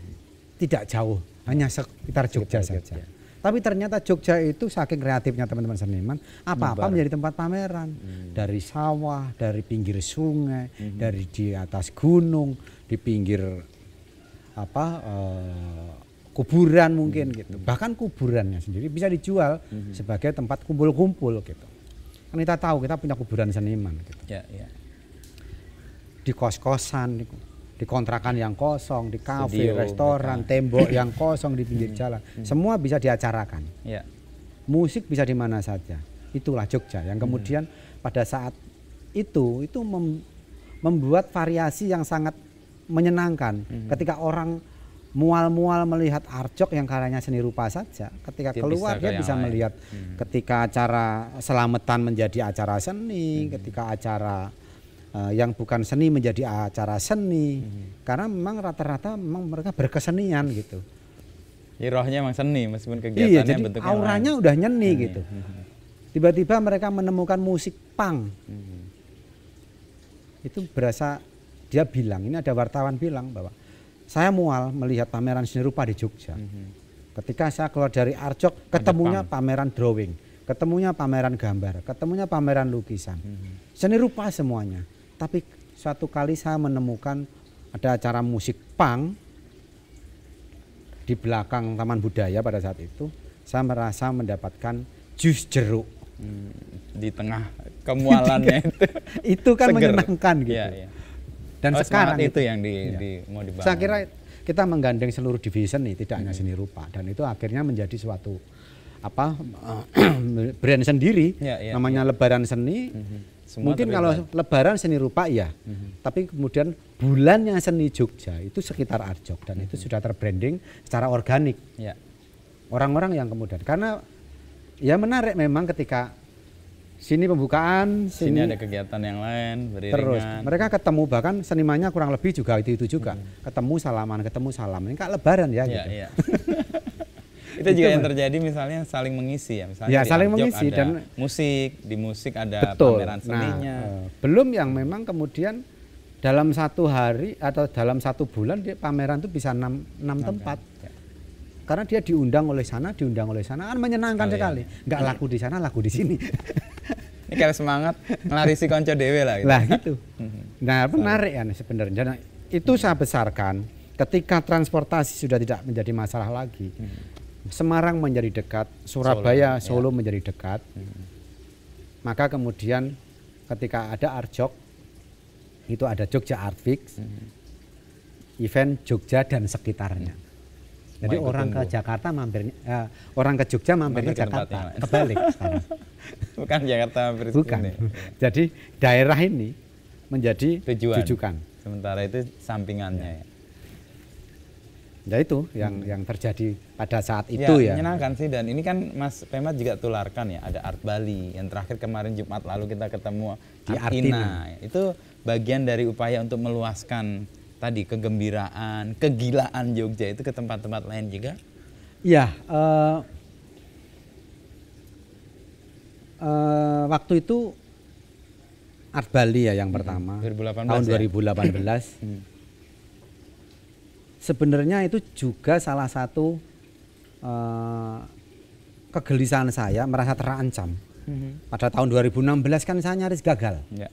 tidak jauh hanya sekitar Jogja, Jogja saja tapi ternyata Jogja itu saking kreatifnya teman-teman seniman, apa-apa menjadi tempat pameran. Hmm. Dari sawah, dari pinggir sungai, hmm. dari di atas gunung, di pinggir apa uh, kuburan mungkin hmm. gitu. Bahkan kuburannya sendiri bisa dijual hmm. sebagai tempat kumpul-kumpul gitu. Kan kita tahu kita punya kuburan seniman gitu. Ya, ya. Di kos-kosan gitu di kontrakan yang kosong, di kafe, Studio, restoran, betul. tembok yang kosong di pinggir hmm. jalan. Hmm. Semua bisa diacarakan. Ya. Musik bisa di mana saja. Itulah Jogja yang kemudian hmm. pada saat itu itu mem membuat variasi yang sangat menyenangkan hmm. ketika orang mual-mual melihat arjok yang karanya seni rupa saja ketika dia keluar bisa dia bisa melihat hmm. ketika acara selamatan menjadi acara seni hmm. ketika acara Eh, yang bukan seni menjadi acara seni hmm. karena memang rata-rata memang mereka berkesenian gitu. Ya, rohnya emang seni meskipun iya, kegiatannya iya, jadi bentuknya auranya lain. udah nyeni gitu. hmm. gitu. Tiba-tiba mereka menemukan musik punk. Hmm, hmm. Itu berasa dia bilang ini ada wartawan bilang bahwa saya mual melihat pameran seni rupa di Jogja. Hmm. hmm. Ketika saya keluar dari Arjok ketemunya pameran drawing, ketemunya pameran gambar, ketemunya pameran lukisan. Hmm. Seni rupa semuanya tapi suatu kali saya menemukan ada acara musik punk di belakang Taman Budaya pada saat itu. Saya merasa mendapatkan jus jeruk hmm, di tengah kemualannya itu. itu kan Seger. menyenangkan iya, gitu. Ya, ya. Dan oh, sekarang itu yang di, ya. di mau dibangun. Saya kira kita menggandeng seluruh divisi nih, tidak hmm. hanya seni rupa dan itu akhirnya menjadi suatu apa brand sendiri ya, ya, namanya ya. lebaran seni. Hmm, hmm. Semua Mungkin terlibat. kalau lebaran seni rupa ya, mm -hmm. tapi kemudian bulannya seni Jogja itu sekitar Arjok dan mm -hmm. itu mhm. sudah terbranding secara organik. orang iya. Orang-orang yang kemudian karena ya menarik memang ketika sini pembukaan, sini, sini ada kegiatan yang lain beriringan. Terus mereka ketemu bahkan senimanya kurang lebih juga itu itu juga mm -hmm. ketemu salaman, ketemu salaman Ini kak lebaran ya yeah, gitu. Yeah. itu juga yang terjadi misalnya saling mengisi ya misalnya ya, saling mengisi ada dan musik di musik ada betul. pameran nah, seninya nah, belum yang memang kemudian dalam satu hari atau dalam satu bulan dia pameran itu bisa enam, enam tempat ya. karena dia diundang oleh sana diundang oleh sana kan menyenangkan sekali, sekali. Ya. nggak iya. laku di sana laku di sini ini kayak semangat ngelarisi konco dewe lah gitu. lah gitu mhm. nah menarik ya sebenarnya nah, itu saya besarkan ketika transportasi sudah tidak menjadi masalah lagi hmm Semarang menjadi dekat, Surabaya, Solo, ya. Solo ya. menjadi dekat. Hmm. Maka kemudian ketika ada Arjok, itu ada Jogja Fix, hmm. event Jogja dan sekitarnya. Hmm. Jadi Maik orang ke Jakarta mampir, eh, orang ke Jogja Mampir ke Jakarta, kebalik Bukan Jakarta mampir Bukan. Ini. Jadi daerah ini menjadi Tujuan. jujukan. Sementara itu sampingannya ya. Ya itu yang hmm. yang terjadi pada saat ya, itu ya. ya. Menyenangkan sih dan ini kan Mas Pemat juga tularkan ya ada Art Bali yang terakhir kemarin Jumat lalu kita ketemu di Art Artina. Itu bagian dari upaya untuk meluaskan tadi kegembiraan, kegilaan Jogja itu ke tempat-tempat lain juga. Ya, uh, uh, waktu itu Art Bali ya yang hmm. pertama. 2018 tahun 2018. Ya? Hmm sebenarnya itu juga salah satu uh, kegelisahan saya merasa terancam. Mm-hmm. Pada tahun 2016 kan saya nyaris gagal. Yeah.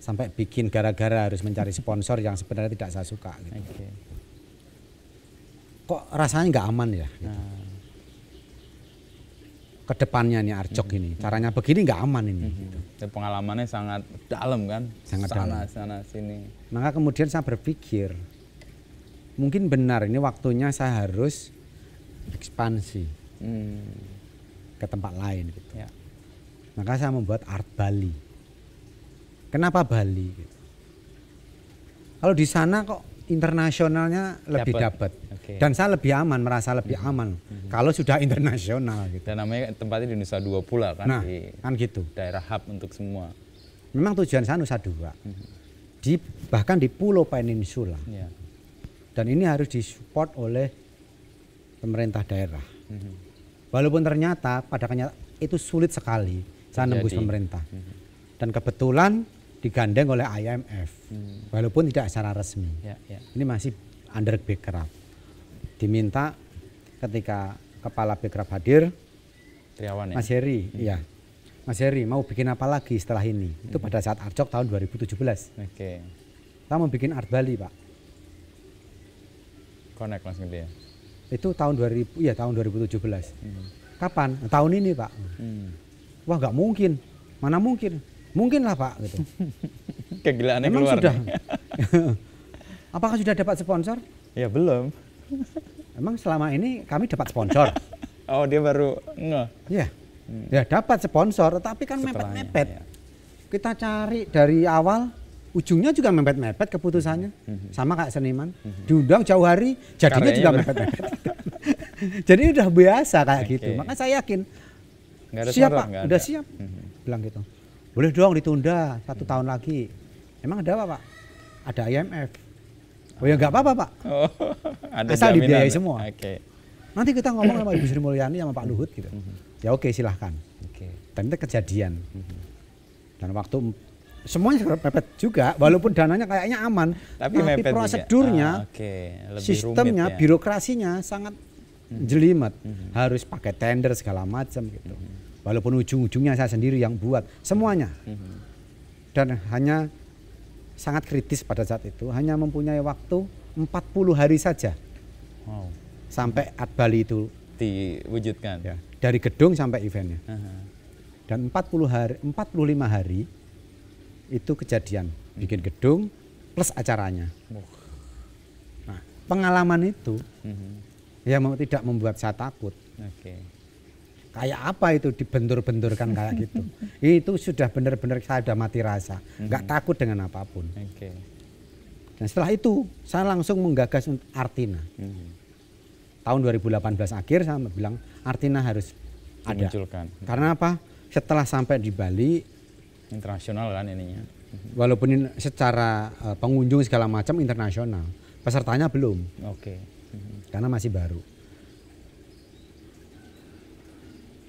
Sampai bikin gara-gara harus mencari sponsor yang sebenarnya tidak saya suka. Gitu. Okay. Kok rasanya nggak aman ya? Gitu. Nah. Kedepannya nih Arjok mm-hmm. ini, caranya begini nggak aman ini. Mm-hmm. Gitu. Ya, pengalamannya sangat dalam kan? Sangat sana, dalam. sana sini. Maka kemudian saya berpikir, mungkin benar ini waktunya saya harus ekspansi hmm. ke tempat lain gitu. Ya. Maka saya membuat art Bali. Kenapa Bali? Gitu. Kalau di sana kok internasionalnya lebih dapat okay. dan saya lebih aman merasa lebih hmm. aman hmm kalau sudah internasional gitu. Dan namanya tempatnya di Nusa Dua pula kan? Nah, di kan gitu. Daerah hub untuk semua. Memang tujuan saya Nusa Dua. Mm-hmm. Di bahkan di Pulau Peninsula. Yeah dan ini harus disupport oleh pemerintah daerah. Mm-hmm. Walaupun ternyata pada kenyata itu sulit sekali saya nembus pemerintah. Mm-hmm. Dan kebetulan digandeng oleh IMF, mm-hmm. walaupun tidak secara resmi. Yeah, yeah. Ini masih under backup. Diminta ketika kepala backup hadir, Triawan ya? Mas Heri, ya. Iya. Mas Heri mau bikin apa lagi setelah ini? Itu mm-hmm. pada saat Arcok tahun 2017. Oke. Okay. Kita mau bikin Art Bali, Pak connect langsung gitu dia ya? itu tahun 2000 ya tahun 2017 hmm. kapan nah, tahun ini pak hmm. wah nggak mungkin mana mungkin mungkin lah pak gitu kegilaan Emang keluar sudah apakah sudah dapat sponsor ya belum Emang selama ini kami dapat sponsor oh dia baru nge ya hmm. ya dapat sponsor tapi kan mepet-mepet ya. kita cari dari awal ujungnya juga mepet-mepet keputusannya. Hmm, hmm, hmm. Sama kayak seniman, mm diundang jauh hari, jadinya Karyanya juga mepet-mepet. Jadi udah biasa kayak okay. gitu. Maka saya yakin nggak ada siap, Pak. Udah siap. Mm-hmm. Bilang gitu. Boleh doang ditunda satu mm-hmm. tahun lagi. Emang ada apa, Pak? Ada IMF. Oh ya ah. nggak apa-apa, Pak. Oh, ada Asal jaminan. dibiayai semua. Okay. Nanti kita ngomong sama Ibu Sri Mulyani sama Pak Luhut gitu. Mm-hmm. Ya oke, okay, silahkan. Okay. Dan itu kejadian. Mm-hmm. Dan waktu semuanya mepet juga walaupun dananya kayaknya aman tapi, tapi prosedurnya Ah, okay. Lebih sistemnya rumit ya. birokrasinya sangat hmm. jelimet hmm. harus pakai tender segala macam gitu hmm. walaupun ujung-ujungnya saya sendiri yang buat semuanya hmm. dan hanya sangat kritis pada saat itu hanya mempunyai waktu 40 hari saja wow. sampai at Bali itu diwujudkan ya, dari gedung sampai eventnya uh -huh. dan 40 hari 45 hari itu kejadian bikin gedung plus acaranya. Nah, pengalaman itu mm-hmm. ya mau tidak membuat saya takut. Okay. Kayak apa itu dibentur-benturkan kayak gitu? Itu sudah benar-benar saya sudah mati rasa, mm-hmm. nggak mhm. takut dengan apapun. Okay. Dan setelah itu saya langsung menggagas untuk Artina. Mm-hmm. Tahun 2018 akhir saya bilang Artina harus ada. Karena apa? Setelah sampai di Bali internasional kan ininya. Walaupun secara eh, pengunjung segala macam internasional, pesertanya belum. Oke. Okay. Karena masih baru.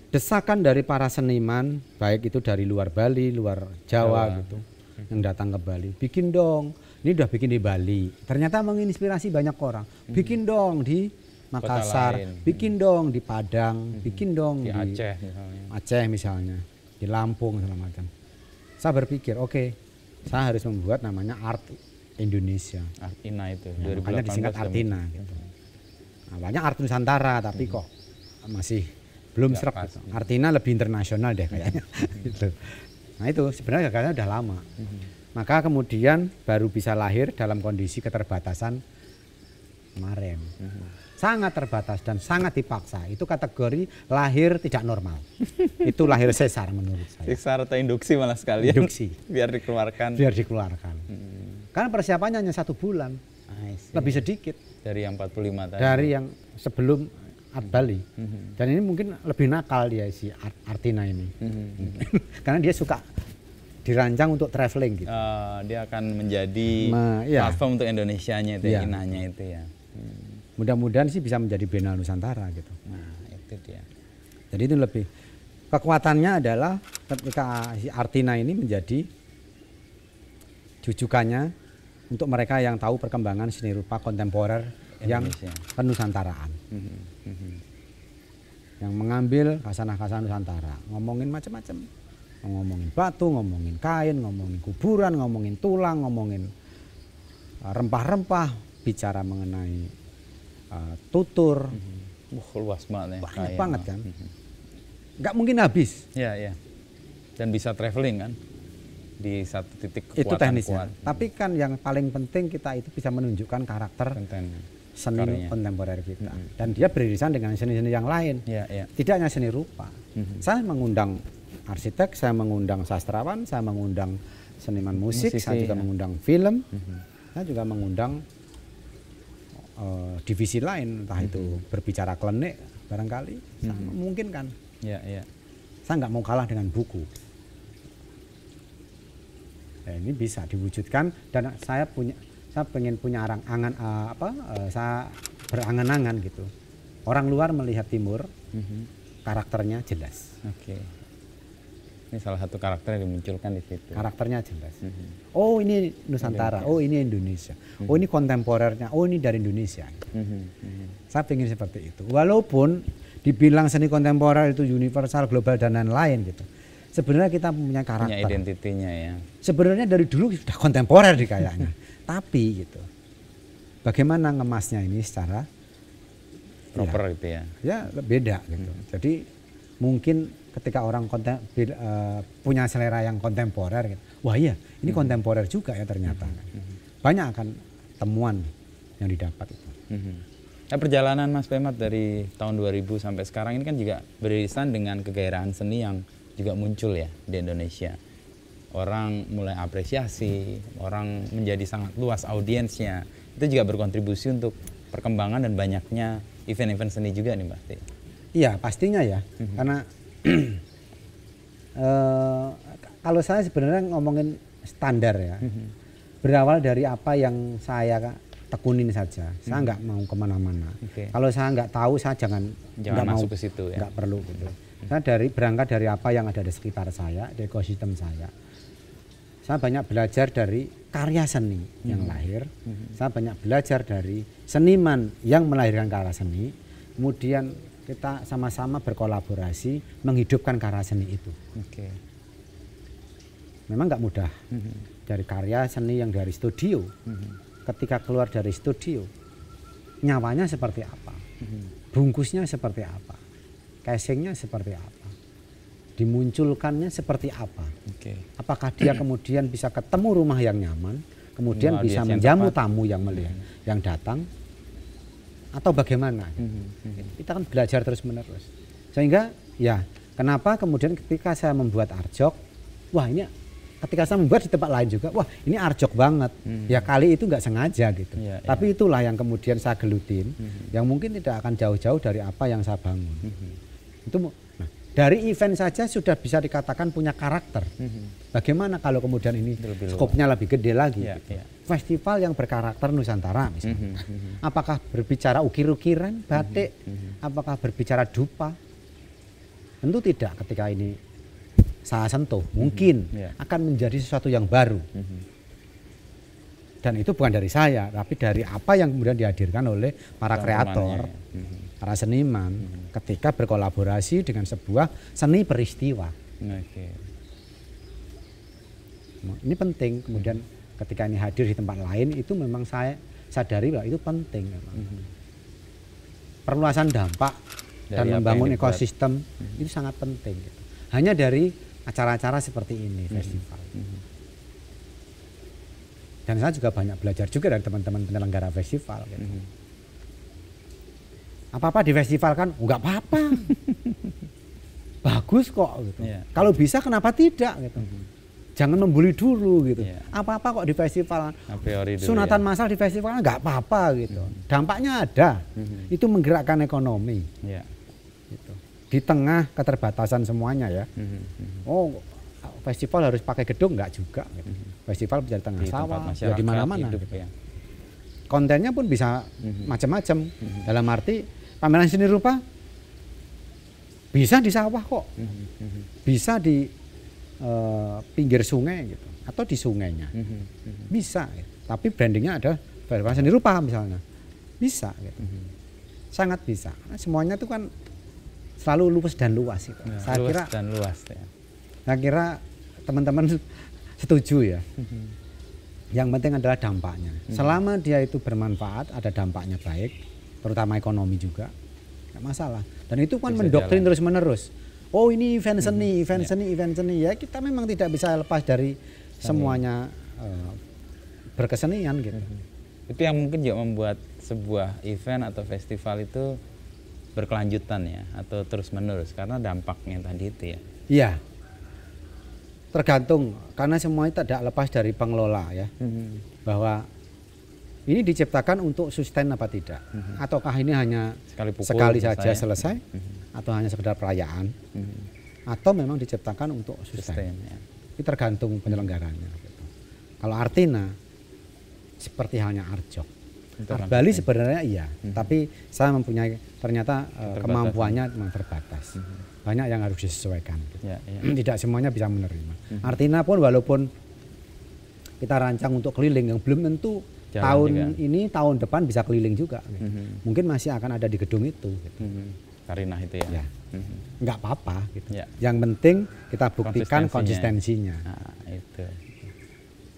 Desakan dari para seniman, baik itu dari luar Bali, luar Jawa, Jawa. gitu, yang datang ke Bali, bikin dong. Ini udah bikin di Bali. Ternyata menginspirasi banyak orang. Hmm. Bikin dong di Makassar, hmm. hmm. bikin dong di Padang, bikin dong di, Aceh misalnya. Aceh misalnya, di Lampung segala macam saya berpikir oke okay, saya harus membuat namanya art Indonesia Artina itu ya, makanya disingkat Artina gitu. banyak art Nusantara tapi hmm. kok masih belum Gak serak gitu. Artina lebih internasional deh kayaknya hmm. gitu. nah itu sebenarnya gagalnya udah lama hmm. maka kemudian baru bisa lahir dalam kondisi keterbatasan kemarin hmm sangat terbatas dan sangat dipaksa itu kategori lahir tidak normal itu lahir sesar menurut saya sesar atau induksi malah sekali induksi biar dikeluarkan biar dikeluarkan hmm. karena persiapannya hanya satu bulan lebih sedikit dari yang 45 tadi dari yang sebelum Art hmm. Bali hmm. dan ini mungkin lebih nakal dia si Artina ini hmm. hmm, hmm. karena dia suka dirancang untuk traveling gitu. Uh, dia akan menjadi Ma, ya. platform untuk Indonesia-nya itu, ya. inanya itu ya mudah-mudahan sih bisa menjadi benal Nusantara gitu. Nah, itu dia. Jadi itu lebih kekuatannya adalah ketika si Artina ini menjadi jujukannya untuk mereka yang tahu perkembangan seni rupa kontemporer Indonesia. yang penusantaraan. Mm -hmm. Mm -hmm. Yang mengambil khasanah-khasanah Nusantara, ngomongin macam-macam. Ngomongin batu, ngomongin kain, ngomongin kuburan, ngomongin tulang, ngomongin eh, rempah-rempah, bicara mengenai uh, tutur. Mm-hmm. Uh, luas banget ya. Banyak Kaya banget kan. Mm-hmm. Nggak mungkin habis. Iya, iya. Dan bisa traveling kan di satu titik kekuatan itu teknisnya. Kuat. Mm-hmm. Tapi kan yang paling penting kita itu bisa menunjukkan karakter Konten. seni Karyanya. kontemporer kita. Mm -hmm. Dan dia beririsan dengan seni-seni yang lain. Yeah, yeah. Tidak hanya seni rupa. Mm -hmm. Saya mengundang arsitek, saya mengundang sastrawan, saya mengundang seniman musik, musik saya juga ya. mengundang film, mm -hmm. saya juga mengundang uh, divisi lain entah hmm. itu mhm. berbicara klenik barangkali hmm. mungkin kan ya, ya. saya nggak mau kalah dengan buku nah, ini bisa diwujudkan dan saya punya saya pengen punya arang angan uh, apa uh, saya berangan-angan gitu orang luar melihat timur hmm. karakternya jelas okay ini salah satu karakter yang dimunculkan di situ. Karakternya jelas. Mm -hmm. Oh ini Nusantara. Iya. Oh ini Indonesia. Mm -hmm. Oh mm-hmm. ini kontemporernya. Oh ini dari Indonesia. Mm -hmm. Saya ingin seperti itu. Walaupun dibilang seni kontemporer itu universal, global dan lain-lain gitu. Sebenarnya kita punya karakter. Punya identitinya ya. Sebenarnya dari dulu sudah kontemporer di kayaknya. Tapi gitu. Bagaimana ngemasnya ini secara proper ya, gitu ya. Ya beda gitu. Hmm. Jadi mungkin ketika orang konten, uh, punya selera yang kontemporer gitu. wah iya ini hmm. kontemporer juga ya ternyata hmm. hmm, hmm. banyak akan temuan yang didapat itu hmm. hmm. nah, perjalanan Mas Pemat dari tahun 2000 sampai sekarang ini kan juga beririsan dengan kegairahan seni yang juga muncul ya di Indonesia orang mulai apresiasi orang menjadi sangat luas audiensnya itu juga berkontribusi untuk perkembangan dan banyaknya event-event seni juga nih Mbak Iya pastinya ya, hmm. karena e, kalau saya sebenarnya ngomongin standar ya, hmm. berawal dari apa yang saya tekunin saja. Hmm. Saya mhm. nggak mau kemana-mana. Okay. Kalau saya nggak tahu, saya jangan nggak mau ke situ ya. Nggak perlu gitu. Hmm. Saya dari berangkat dari apa yang ada di sekitar saya, di ekosistem saya. Saya banyak belajar dari karya seni hmm. yang mhm. lahir. Hmm. Saya banyak belajar dari seniman yang melahirkan karya seni. Kemudian kita sama-sama berkolaborasi menghidupkan karya seni itu. Oke. Memang nggak mudah mm -hmm. dari karya seni yang dari studio, mm -hmm. ketika keluar dari studio nyawanya seperti apa, mm -hmm. bungkusnya seperti apa, casingnya seperti apa, dimunculkannya seperti apa. Okay. Apakah dia kemudian bisa ketemu rumah yang nyaman, kemudian Luar bisa menjamu tamu yang melihat, mm -hmm. yang datang atau bagaimana. Mm-hmm. Kita kan belajar terus menerus. Sehingga ya kenapa kemudian ketika saya membuat arjok, wah ini ketika saya membuat di tempat lain juga, wah ini arjok banget. Mm-hmm. Ya kali itu nggak sengaja gitu. Yeah, ya. Tapi itulah yang kemudian saya gelutin, mm-hmm. yang mungkin tidak akan jauh-jauh dari apa yang saya bangun. Mm-hmm. Itu dari event saja sudah bisa dikatakan punya karakter. Mm-hmm. Bagaimana kalau kemudian ini lebih skopnya luar. lebih gede lagi? Yeah, yeah. Festival yang berkarakter Nusantara misalnya. Mm-hmm. mm-hmm. Apakah berbicara ukir-ukiran, mm-hmm, batik? Mm-hmm. Apakah berbicara dupa? Tentu tidak ketika ini saya sentuh. Mm-hmm, Mungkin mm-hmm. Iya. yeah. akan menjadi sesuatu yang baru. Mm-hmm dan itu bukan dari saya tapi dari apa yang kemudian dihadirkan oleh para kreator ya para seniman hmm. ketika berkolaborasi dengan sebuah seni peristiwa. Okay. Nah, ini penting. Kemudian hmm. ketika ini hadir di tempat lain itu memang saya sadari bahwa itu penting. Memang. Hmm. Perluasan dampak dari dan membangun ekosistem hmm. itu sangat penting. Gitu. Hanya dari acara-acara seperti ini hmm. festival. Hmm. Dan saya juga banyak belajar juga dari teman-teman penyelenggara festival. Gitu. Hmm apa-apa di festival kan nggak apa-apa bagus kok gitu yeah. kalau bisa kenapa tidak gitu mm -hmm. jangan membuli dulu gitu iya. apa-apa yeah. kok di festival sunatan ya. masal di festival nggak apa-apa gitu mm -hmm. dampaknya ada mm -hmm. itu menggerakkan ekonomi yeah. gitu. di tengah keterbatasan semuanya ya mm -hmm. oh festival harus pakai gedung nggak juga gitu. mm -hmm. festival bisa di tengah di sawah ya di mana-mana gitu. iya kontennya pun bisa mhm. macam-macam mm-hmm. dalam arti pameran seni rupa bisa di sawah kok mm-hmm. bisa di uh, pinggir sungai gitu atau di sungainya mm-hmm. bisa gitu. tapi brandingnya ada pameran seni rupa misalnya bisa gitu. mm-hmm. sangat bisa nah, semuanya itu kan selalu luas dan luas itu ya, saya luas kira dan luas ya. saya kira teman-teman setuju ya mm-hmm yang penting adalah dampaknya. Hmm. Selama dia itu bermanfaat, ada dampaknya baik, terutama ekonomi juga, nggak masalah. Dan itu kan mendoktrin terus menerus. Oh ini event hmm, seni, hmm. event yeah. seni, event seni ya kita memang tidak bisa lepas dari seni. semuanya uh, berkesenian gitu. Hmm. Itu yang mungkin juga membuat sebuah event atau festival itu berkelanjutan ya atau terus menerus karena dampaknya tadi itu ya. Iya, tergantung karena semua itu tidak lepas dari pengelola ya hmm. bahwa ini diciptakan untuk sustain apa tidak hmm. ataukah ini hanya sekali, pukul, sekali saja selesai hmm. atau hanya sekedar perayaan hmm. atau memang diciptakan untuk sustain, sustain ya. ini tergantung penyelenggaranya gitu. kalau Artina seperti halnya Arjok Ar Bali sebenarnya iya hmm. tapi saya mempunyai ternyata uh, kemampuannya ya. memang terbatas hmm banyak yang harus disesuaikan. Gitu. Ya, ya. Tidak semuanya bisa menerima. Hmm. Artinya pun walaupun kita rancang untuk keliling yang belum tentu Jalan tahun juga. ini tahun depan bisa keliling juga. Gitu. Hmm. Mungkin masih akan ada di gedung itu. Gitu. Hmm. itu ya. ya. Hmm. Nggak apa-apa. Gitu. Ya. Yang penting kita buktikan konsistensinya. konsistensinya. Nah, itu.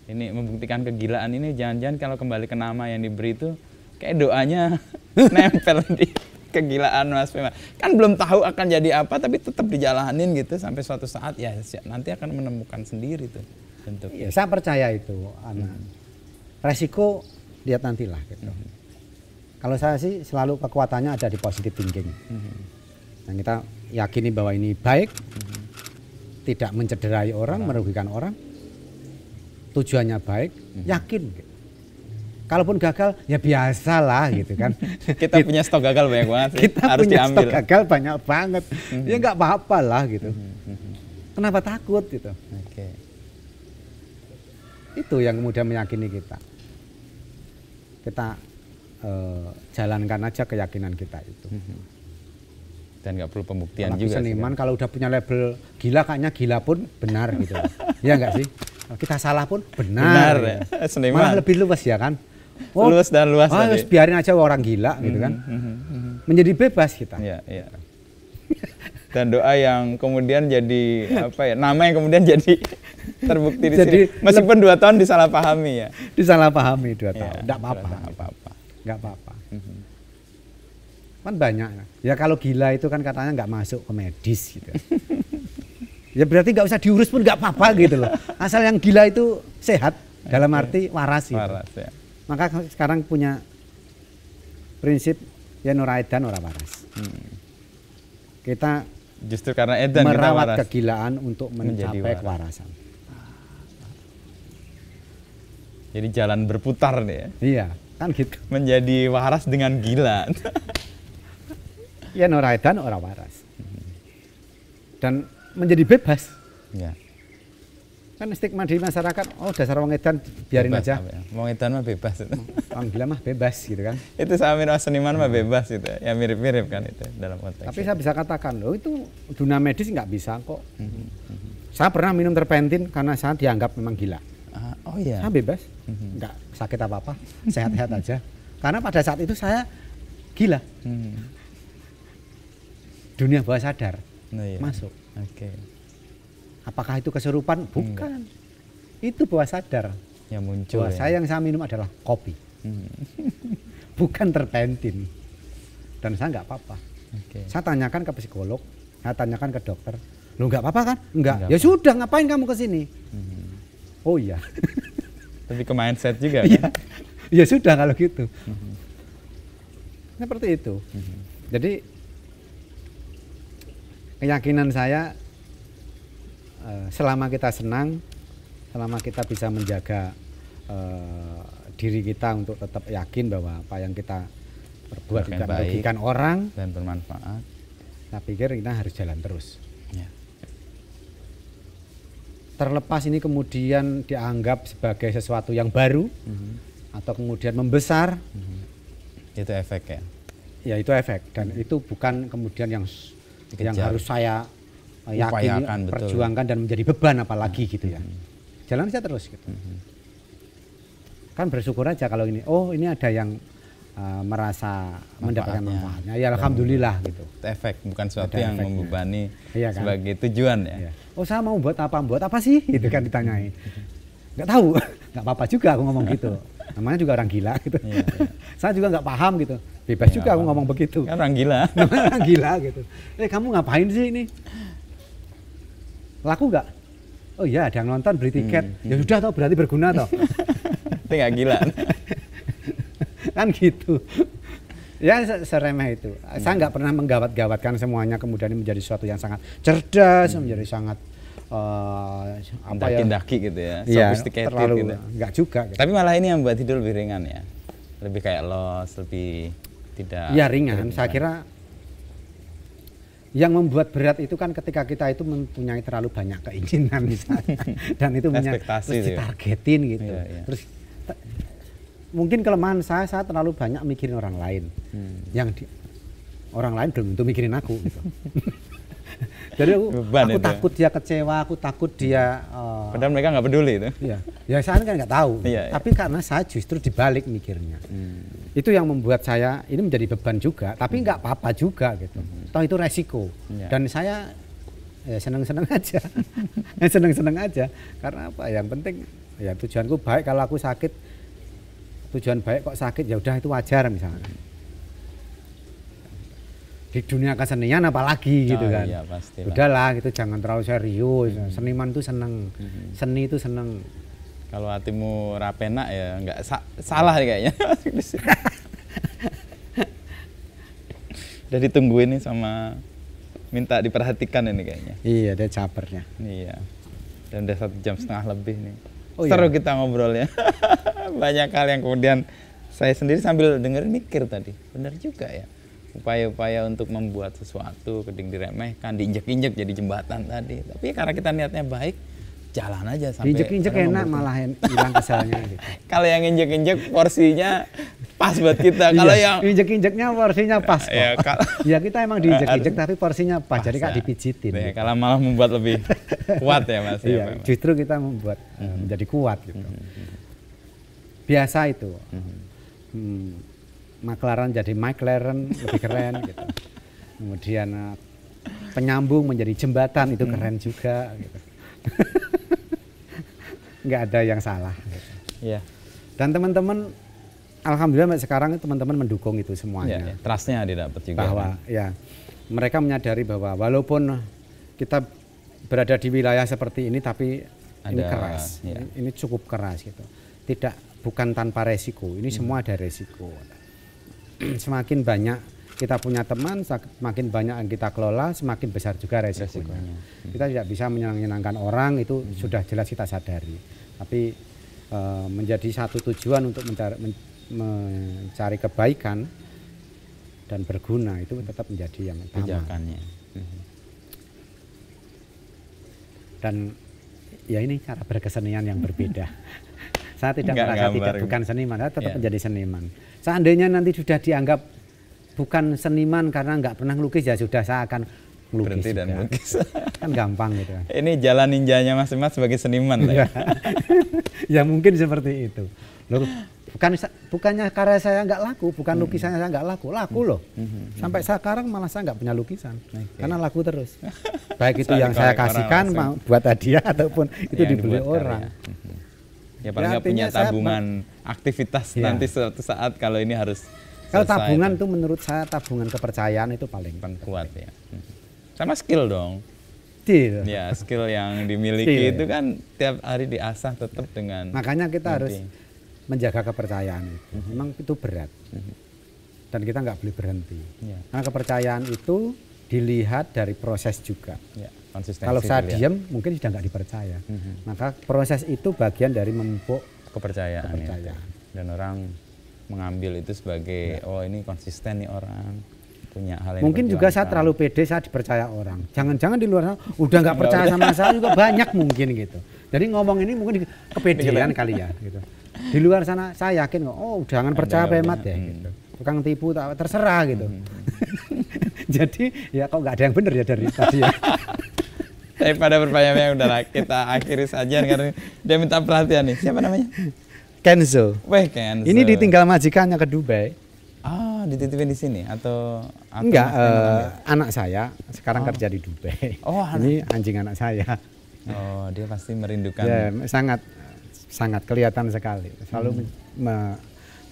Ini membuktikan kegilaan ini jangan-jangan kalau kembali ke nama yang diberi itu kayak doanya nempel di kegilaan Mas Bima. Kan belum tahu akan jadi apa tapi tetap dijalanin gitu sampai suatu saat ya nanti akan menemukan sendiri tuh bentuknya. Ya, saya percaya itu anak. Hmm. Resiko lihat nantilah gitu. Hmm. Kalau saya sih selalu kekuatannya ada di positive thinking. Hmm. Dan kita yakini bahwa ini baik, hmm. tidak mencederai orang, orang, nah. merugikan orang, tujuannya baik, hmm. yakin. Gitu kalaupun gagal ya biasa lah gitu kan. kita punya stok gagal banyak banget. Sih. Kita Harus punya diambil. stok gagal banyak banget. Hmm. Ya nggak apa-apa lah gitu. Hmm, hmm, Kenapa takut gitu? Okay. Itu yang kemudian meyakini kita. Kita uh, jalankan aja keyakinan kita itu. Dan nggak perlu pembuktian Apalagi juga. seniman kalau udah punya label gila kayaknya gila pun benar gitu. ya nggak sih? Kita salah pun benar. benar ya. Seniman. Malah lebih luas ya kan? oh, luas dan luas oh, tadi. biarin aja orang gila gitu hmm, kan mm-hmm. menjadi bebas kita ya, ya. dan doa yang kemudian jadi apa ya nama yang kemudian jadi terbukti di jadi, sini meskipun dua tahun disalahpahami ya disalahpahami dua iya, tahun tidak apa-apa nggak apa-apa nggak apa-apa kan banyak ya kalau gila itu kan katanya nggak masuk ke medis gitu ya berarti nggak usah diurus pun nggak apa-apa gitu loh asal yang gila itu sehat dalam arti waras gitu. waras ya maka sekarang punya prinsip ya nora edan ora waras. Hmm. Kita justru karena edan merawat kita waras. kegilaan untuk mencapai waras. kewarasan. Jadi jalan berputar nih ya. Iya, kan gitu. Menjadi waras dengan gila. ya nora edan ora waras. Dan menjadi bebas. Ya kan stigma di masyarakat oh dasar wong edan biarin bebas, aja wong edan mah bebas wong gila mah bebas gitu kan itu sama seniman mah bebas gitu ya mirip-mirip kan itu dalam konteks tapi saya bisa katakan loh itu dunia medis nggak bisa kok mhm, mhm. saya pernah minum terpentin karena saya dianggap memang gila uh, oh iya saya bebas mhm. nggak sakit apa-apa sehat-sehat aja karena pada saat itu saya gila dunia bawah sadar oh, iya. masuk oke okay. Apakah itu kesurupan? Iya. Bukan. Hmm. Itu bawah sadar. Yang muncul. Bawah ya. saya yang saya minum adalah kopi. Hmm. Bukan terpentin. Dan saya nggak apa-apa. Okay. Saya tanyakan ke psikolog, saya tanyakan ke dokter. Lu nggak apa-apa kan? Nggak. Ya apa. sudah, ngapain kamu ke sini? Hmm. Oh iya. Tapi ke mindset juga iya. kan? ya, ya sudah kalau gitu. Hmm. Seperti itu. Hmm. Jadi keyakinan saya Eh, selama kita senang, selama kita bisa menjaga uh, diri kita untuk tetap yakin bahwa apa yang kita perbuat tidak merugikan orang dan bermanfaat, saya pikir kita harus jalan terus. Ya. Terlepas ini kemudian dianggap sebagai sesuatu yang baru mm -hmm. atau kemudian membesar, mm -hmm. itu efek ya. Ya itu efek dan mm -hmm. itu bukan kemudian yang Dikejar. yang harus saya Eh, yakin upayakan betul. dan menjadi beban apalagi hmm. gitu ya. Hmm. Jalan saja terus gitu. Hmm. Kan bersyukur aja kalau ini oh ini ada yang uh, merasa Manfaatnya. mendapatkan manfaatnya. Ya alhamdulillah hmm. gitu. Efek bukan sesuatu ada yang efeknya. membebani iya kan? sebagai tujuan ya. Iya. Oh saya mau buat apa? Buat apa sih? Gitu kan ditanyain. nggak tahu, nggak apa-apa juga aku ngomong gitu. Namanya juga orang gila gitu. Iya, iya. saya juga nggak paham gitu. Bebas iya, juga apa. aku ngomong begitu. Kan orang gila. orang gila gitu. Eh kamu ngapain sih ini? laku nggak? Oh iya, ada yang nonton beli tiket. Hmm. Ya hmm. sudah toh berarti berguna toh. Itu nggak gila. kan gitu. Ya seremeh itu. Hmm. Saya nggak pernah menggawat-gawatkan semuanya kemudian menjadi sesuatu yang sangat cerdas, hmm. menjadi sangat uh, apa daki, -daki ya? gitu ya, ya, terlalu, gitu. Enggak juga. Gitu. Tapi malah ini yang buat tidur lebih ringan ya. Lebih kayak los, lebih tidak. Ya ringan. Saya kira yang membuat berat itu kan ketika kita itu mempunyai terlalu banyak keinginan misalnya dan itu terus ditargetin ya. gitu. Iya, iya. Terus mungkin kelemahan saya saya terlalu banyak mikirin orang lain. Hmm. Yang di, orang lain belum tentu mikirin aku gitu. Jadi aku, aku ya. takut dia kecewa, aku takut dia. Uh, Padahal mereka nggak peduli itu. Iya, ya saya kan nggak tahu. Iya, iya. Tapi karena saya justru dibalik mikirnya. Hmm itu yang membuat saya ini menjadi beban juga tapi nggak hmm. apa-apa juga gitu hmm. toh itu resiko yeah. dan saya ya seneng-seneng aja seneng-seneng aja karena apa yang penting ya tujuanku baik kalau aku sakit tujuan baik kok sakit ya udah itu wajar misalnya di dunia kesenian apalagi gitu oh, kan iya, udahlah gitu jangan terlalu serius hmm. seniman tuh seneng hmm. seni itu seneng kalau hatimu rapenak ya nggak sa salah kayaknya. Udah ditungguin nih sama minta diperhatikan ini kayaknya. Iya, dia capernya. Iya. Dan udah satu jam setengah lebih nih. Oh, iya. Seru iya. kita ngobrol ya. Banyak hal yang kemudian saya sendiri sambil dengerin mikir tadi. Benar juga ya. Upaya-upaya untuk membuat sesuatu, keding diremehkan, diinjek-injek jadi jembatan tadi. Tapi ya karena kita niatnya baik, jalan aja sampai injek-injek enak malah hilang keselnya gitu. kalau yang injek-injek porsinya pas buat kita. Iya, kalau iya, yang injek-injeknya porsinya pas iya, kok. Ya, kal- ya kita emang diinjek-injek tapi porsinya pas. pas jadi kak dipijitin. Ya, gitu. Kalau malah membuat lebih kuat ya Mas. Ya, iya, ya, justru kita membuat eh, mm-hmm. menjadi kuat gitu. Mm-hmm. Biasa itu. Mm-hmm. Hmm, maklaran jadi McLaren lebih keren gitu. Kemudian eh, penyambung menjadi jembatan itu keren mm-hmm. juga gitu nggak ada yang salah. Gitu. Yeah. Dan teman-teman, alhamdulillah sampai sekarang teman-teman mendukung itu semuanya. Yeah, yeah. Trustnya didapat juga. Bahwa kan? ya mereka menyadari bahwa walaupun kita berada di wilayah seperti ini, tapi ada, iya. ini keras, yeah. ini cukup keras gitu. Tidak bukan tanpa resiko, ini hmm. semua ada resiko. Semakin banyak kita punya teman, semakin banyak yang kita kelola, semakin besar juga resikonya. resikonya. Kita tidak bisa menyenangkan orang itu hmm. sudah jelas kita sadari. Tapi e, menjadi satu tujuan untuk mencari, men, mencari kebaikan dan berguna itu tetap menjadi yang utama. Hmm. Dan ya ini cara berkesenian yang berbeda. saya tidak Enggak merasa tidak bukan seniman, saya tetap yeah. menjadi seniman. Seandainya nanti sudah dianggap bukan seniman karena nggak pernah lukis ya sudah saya akan melukis berhenti dan melukis kan gampang gitu ini jalan ninjanya mas Mas sebagai seniman lah ya. ya mungkin seperti itu loh bukan bukannya karya saya nggak laku bukan hmm. lukisannya saya nggak laku laku hmm. loh hmm, hmm, hmm. sampai sekarang malah saya nggak punya lukisan okay. karena laku terus baik itu yang saya kasihkan orang buat hadiah ataupun itu yang dibeli orang karya. ya paling ya, nggak punya tabungan aktivitas ya. nanti suatu saat kalau ini harus kalau tabungan itu. tuh menurut saya tabungan kepercayaan itu paling kuat ya. Hmm. Sama skill dong. Skill. Ya skill yang dimiliki skill. itu kan tiap hari diasah tetap dengan. Makanya kita nanti. harus menjaga kepercayaan itu. Mm-hmm. Memang itu berat. Mm-hmm. Dan kita nggak boleh berhenti. Yeah. Karena kepercayaan itu dilihat dari proses juga. Yeah. Ya, Kalau saya diam mungkin sudah nggak dipercaya. Mm-hmm. Maka proses itu bagian dari memupuk kepercayaan. kepercayaan. Ya. Dan orang mengambil itu sebagai ya. oh ini konsisten nih orang punya hal yang mungkin juga saya terlalu pede saya dipercaya orang jangan-jangan di luar sana udah nggak ya percaya sama saya juga banyak mungkin gitu jadi ngomong ini mungkin kepedean iya. kali ya gitu di luar sana saya yakin oh jangan percaya pemat ya hmm. gitu tukang tipu terserah gitu hmm. jadi ya kok nggak ada yang benar ya dari tadi ya pada berbanyak yang udah kita akhiri saja karena dia minta perhatian nih siapa namanya Kenzo. Weh Kenzo. Ini ditinggal majikannya ke Dubai. Ah, dititipin di sini atau, atau enggak? Uh, anak saya sekarang oh. kerja di Dubai. Oh, anak. ini anjing anak saya. Oh, dia pasti merindukan. Ya, sangat sangat kelihatan sekali. Selalu hmm.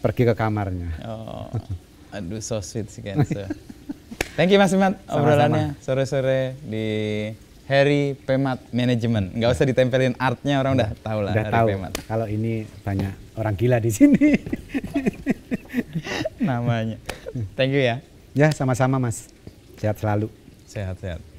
pergi ke kamarnya. Oh. Aduh, so sweet sih Kenzo. Thank you Mas Imat obrolannya sore-sore di Harry Pemat Management. Nggak usah ditempelin artnya orang udah tahu lah. Udah Harry tahu. Pemat. Kalau ini banyak orang gila di sini. Namanya. Thank you ya. Ya sama-sama Mas. Sehat selalu. Sehat-sehat.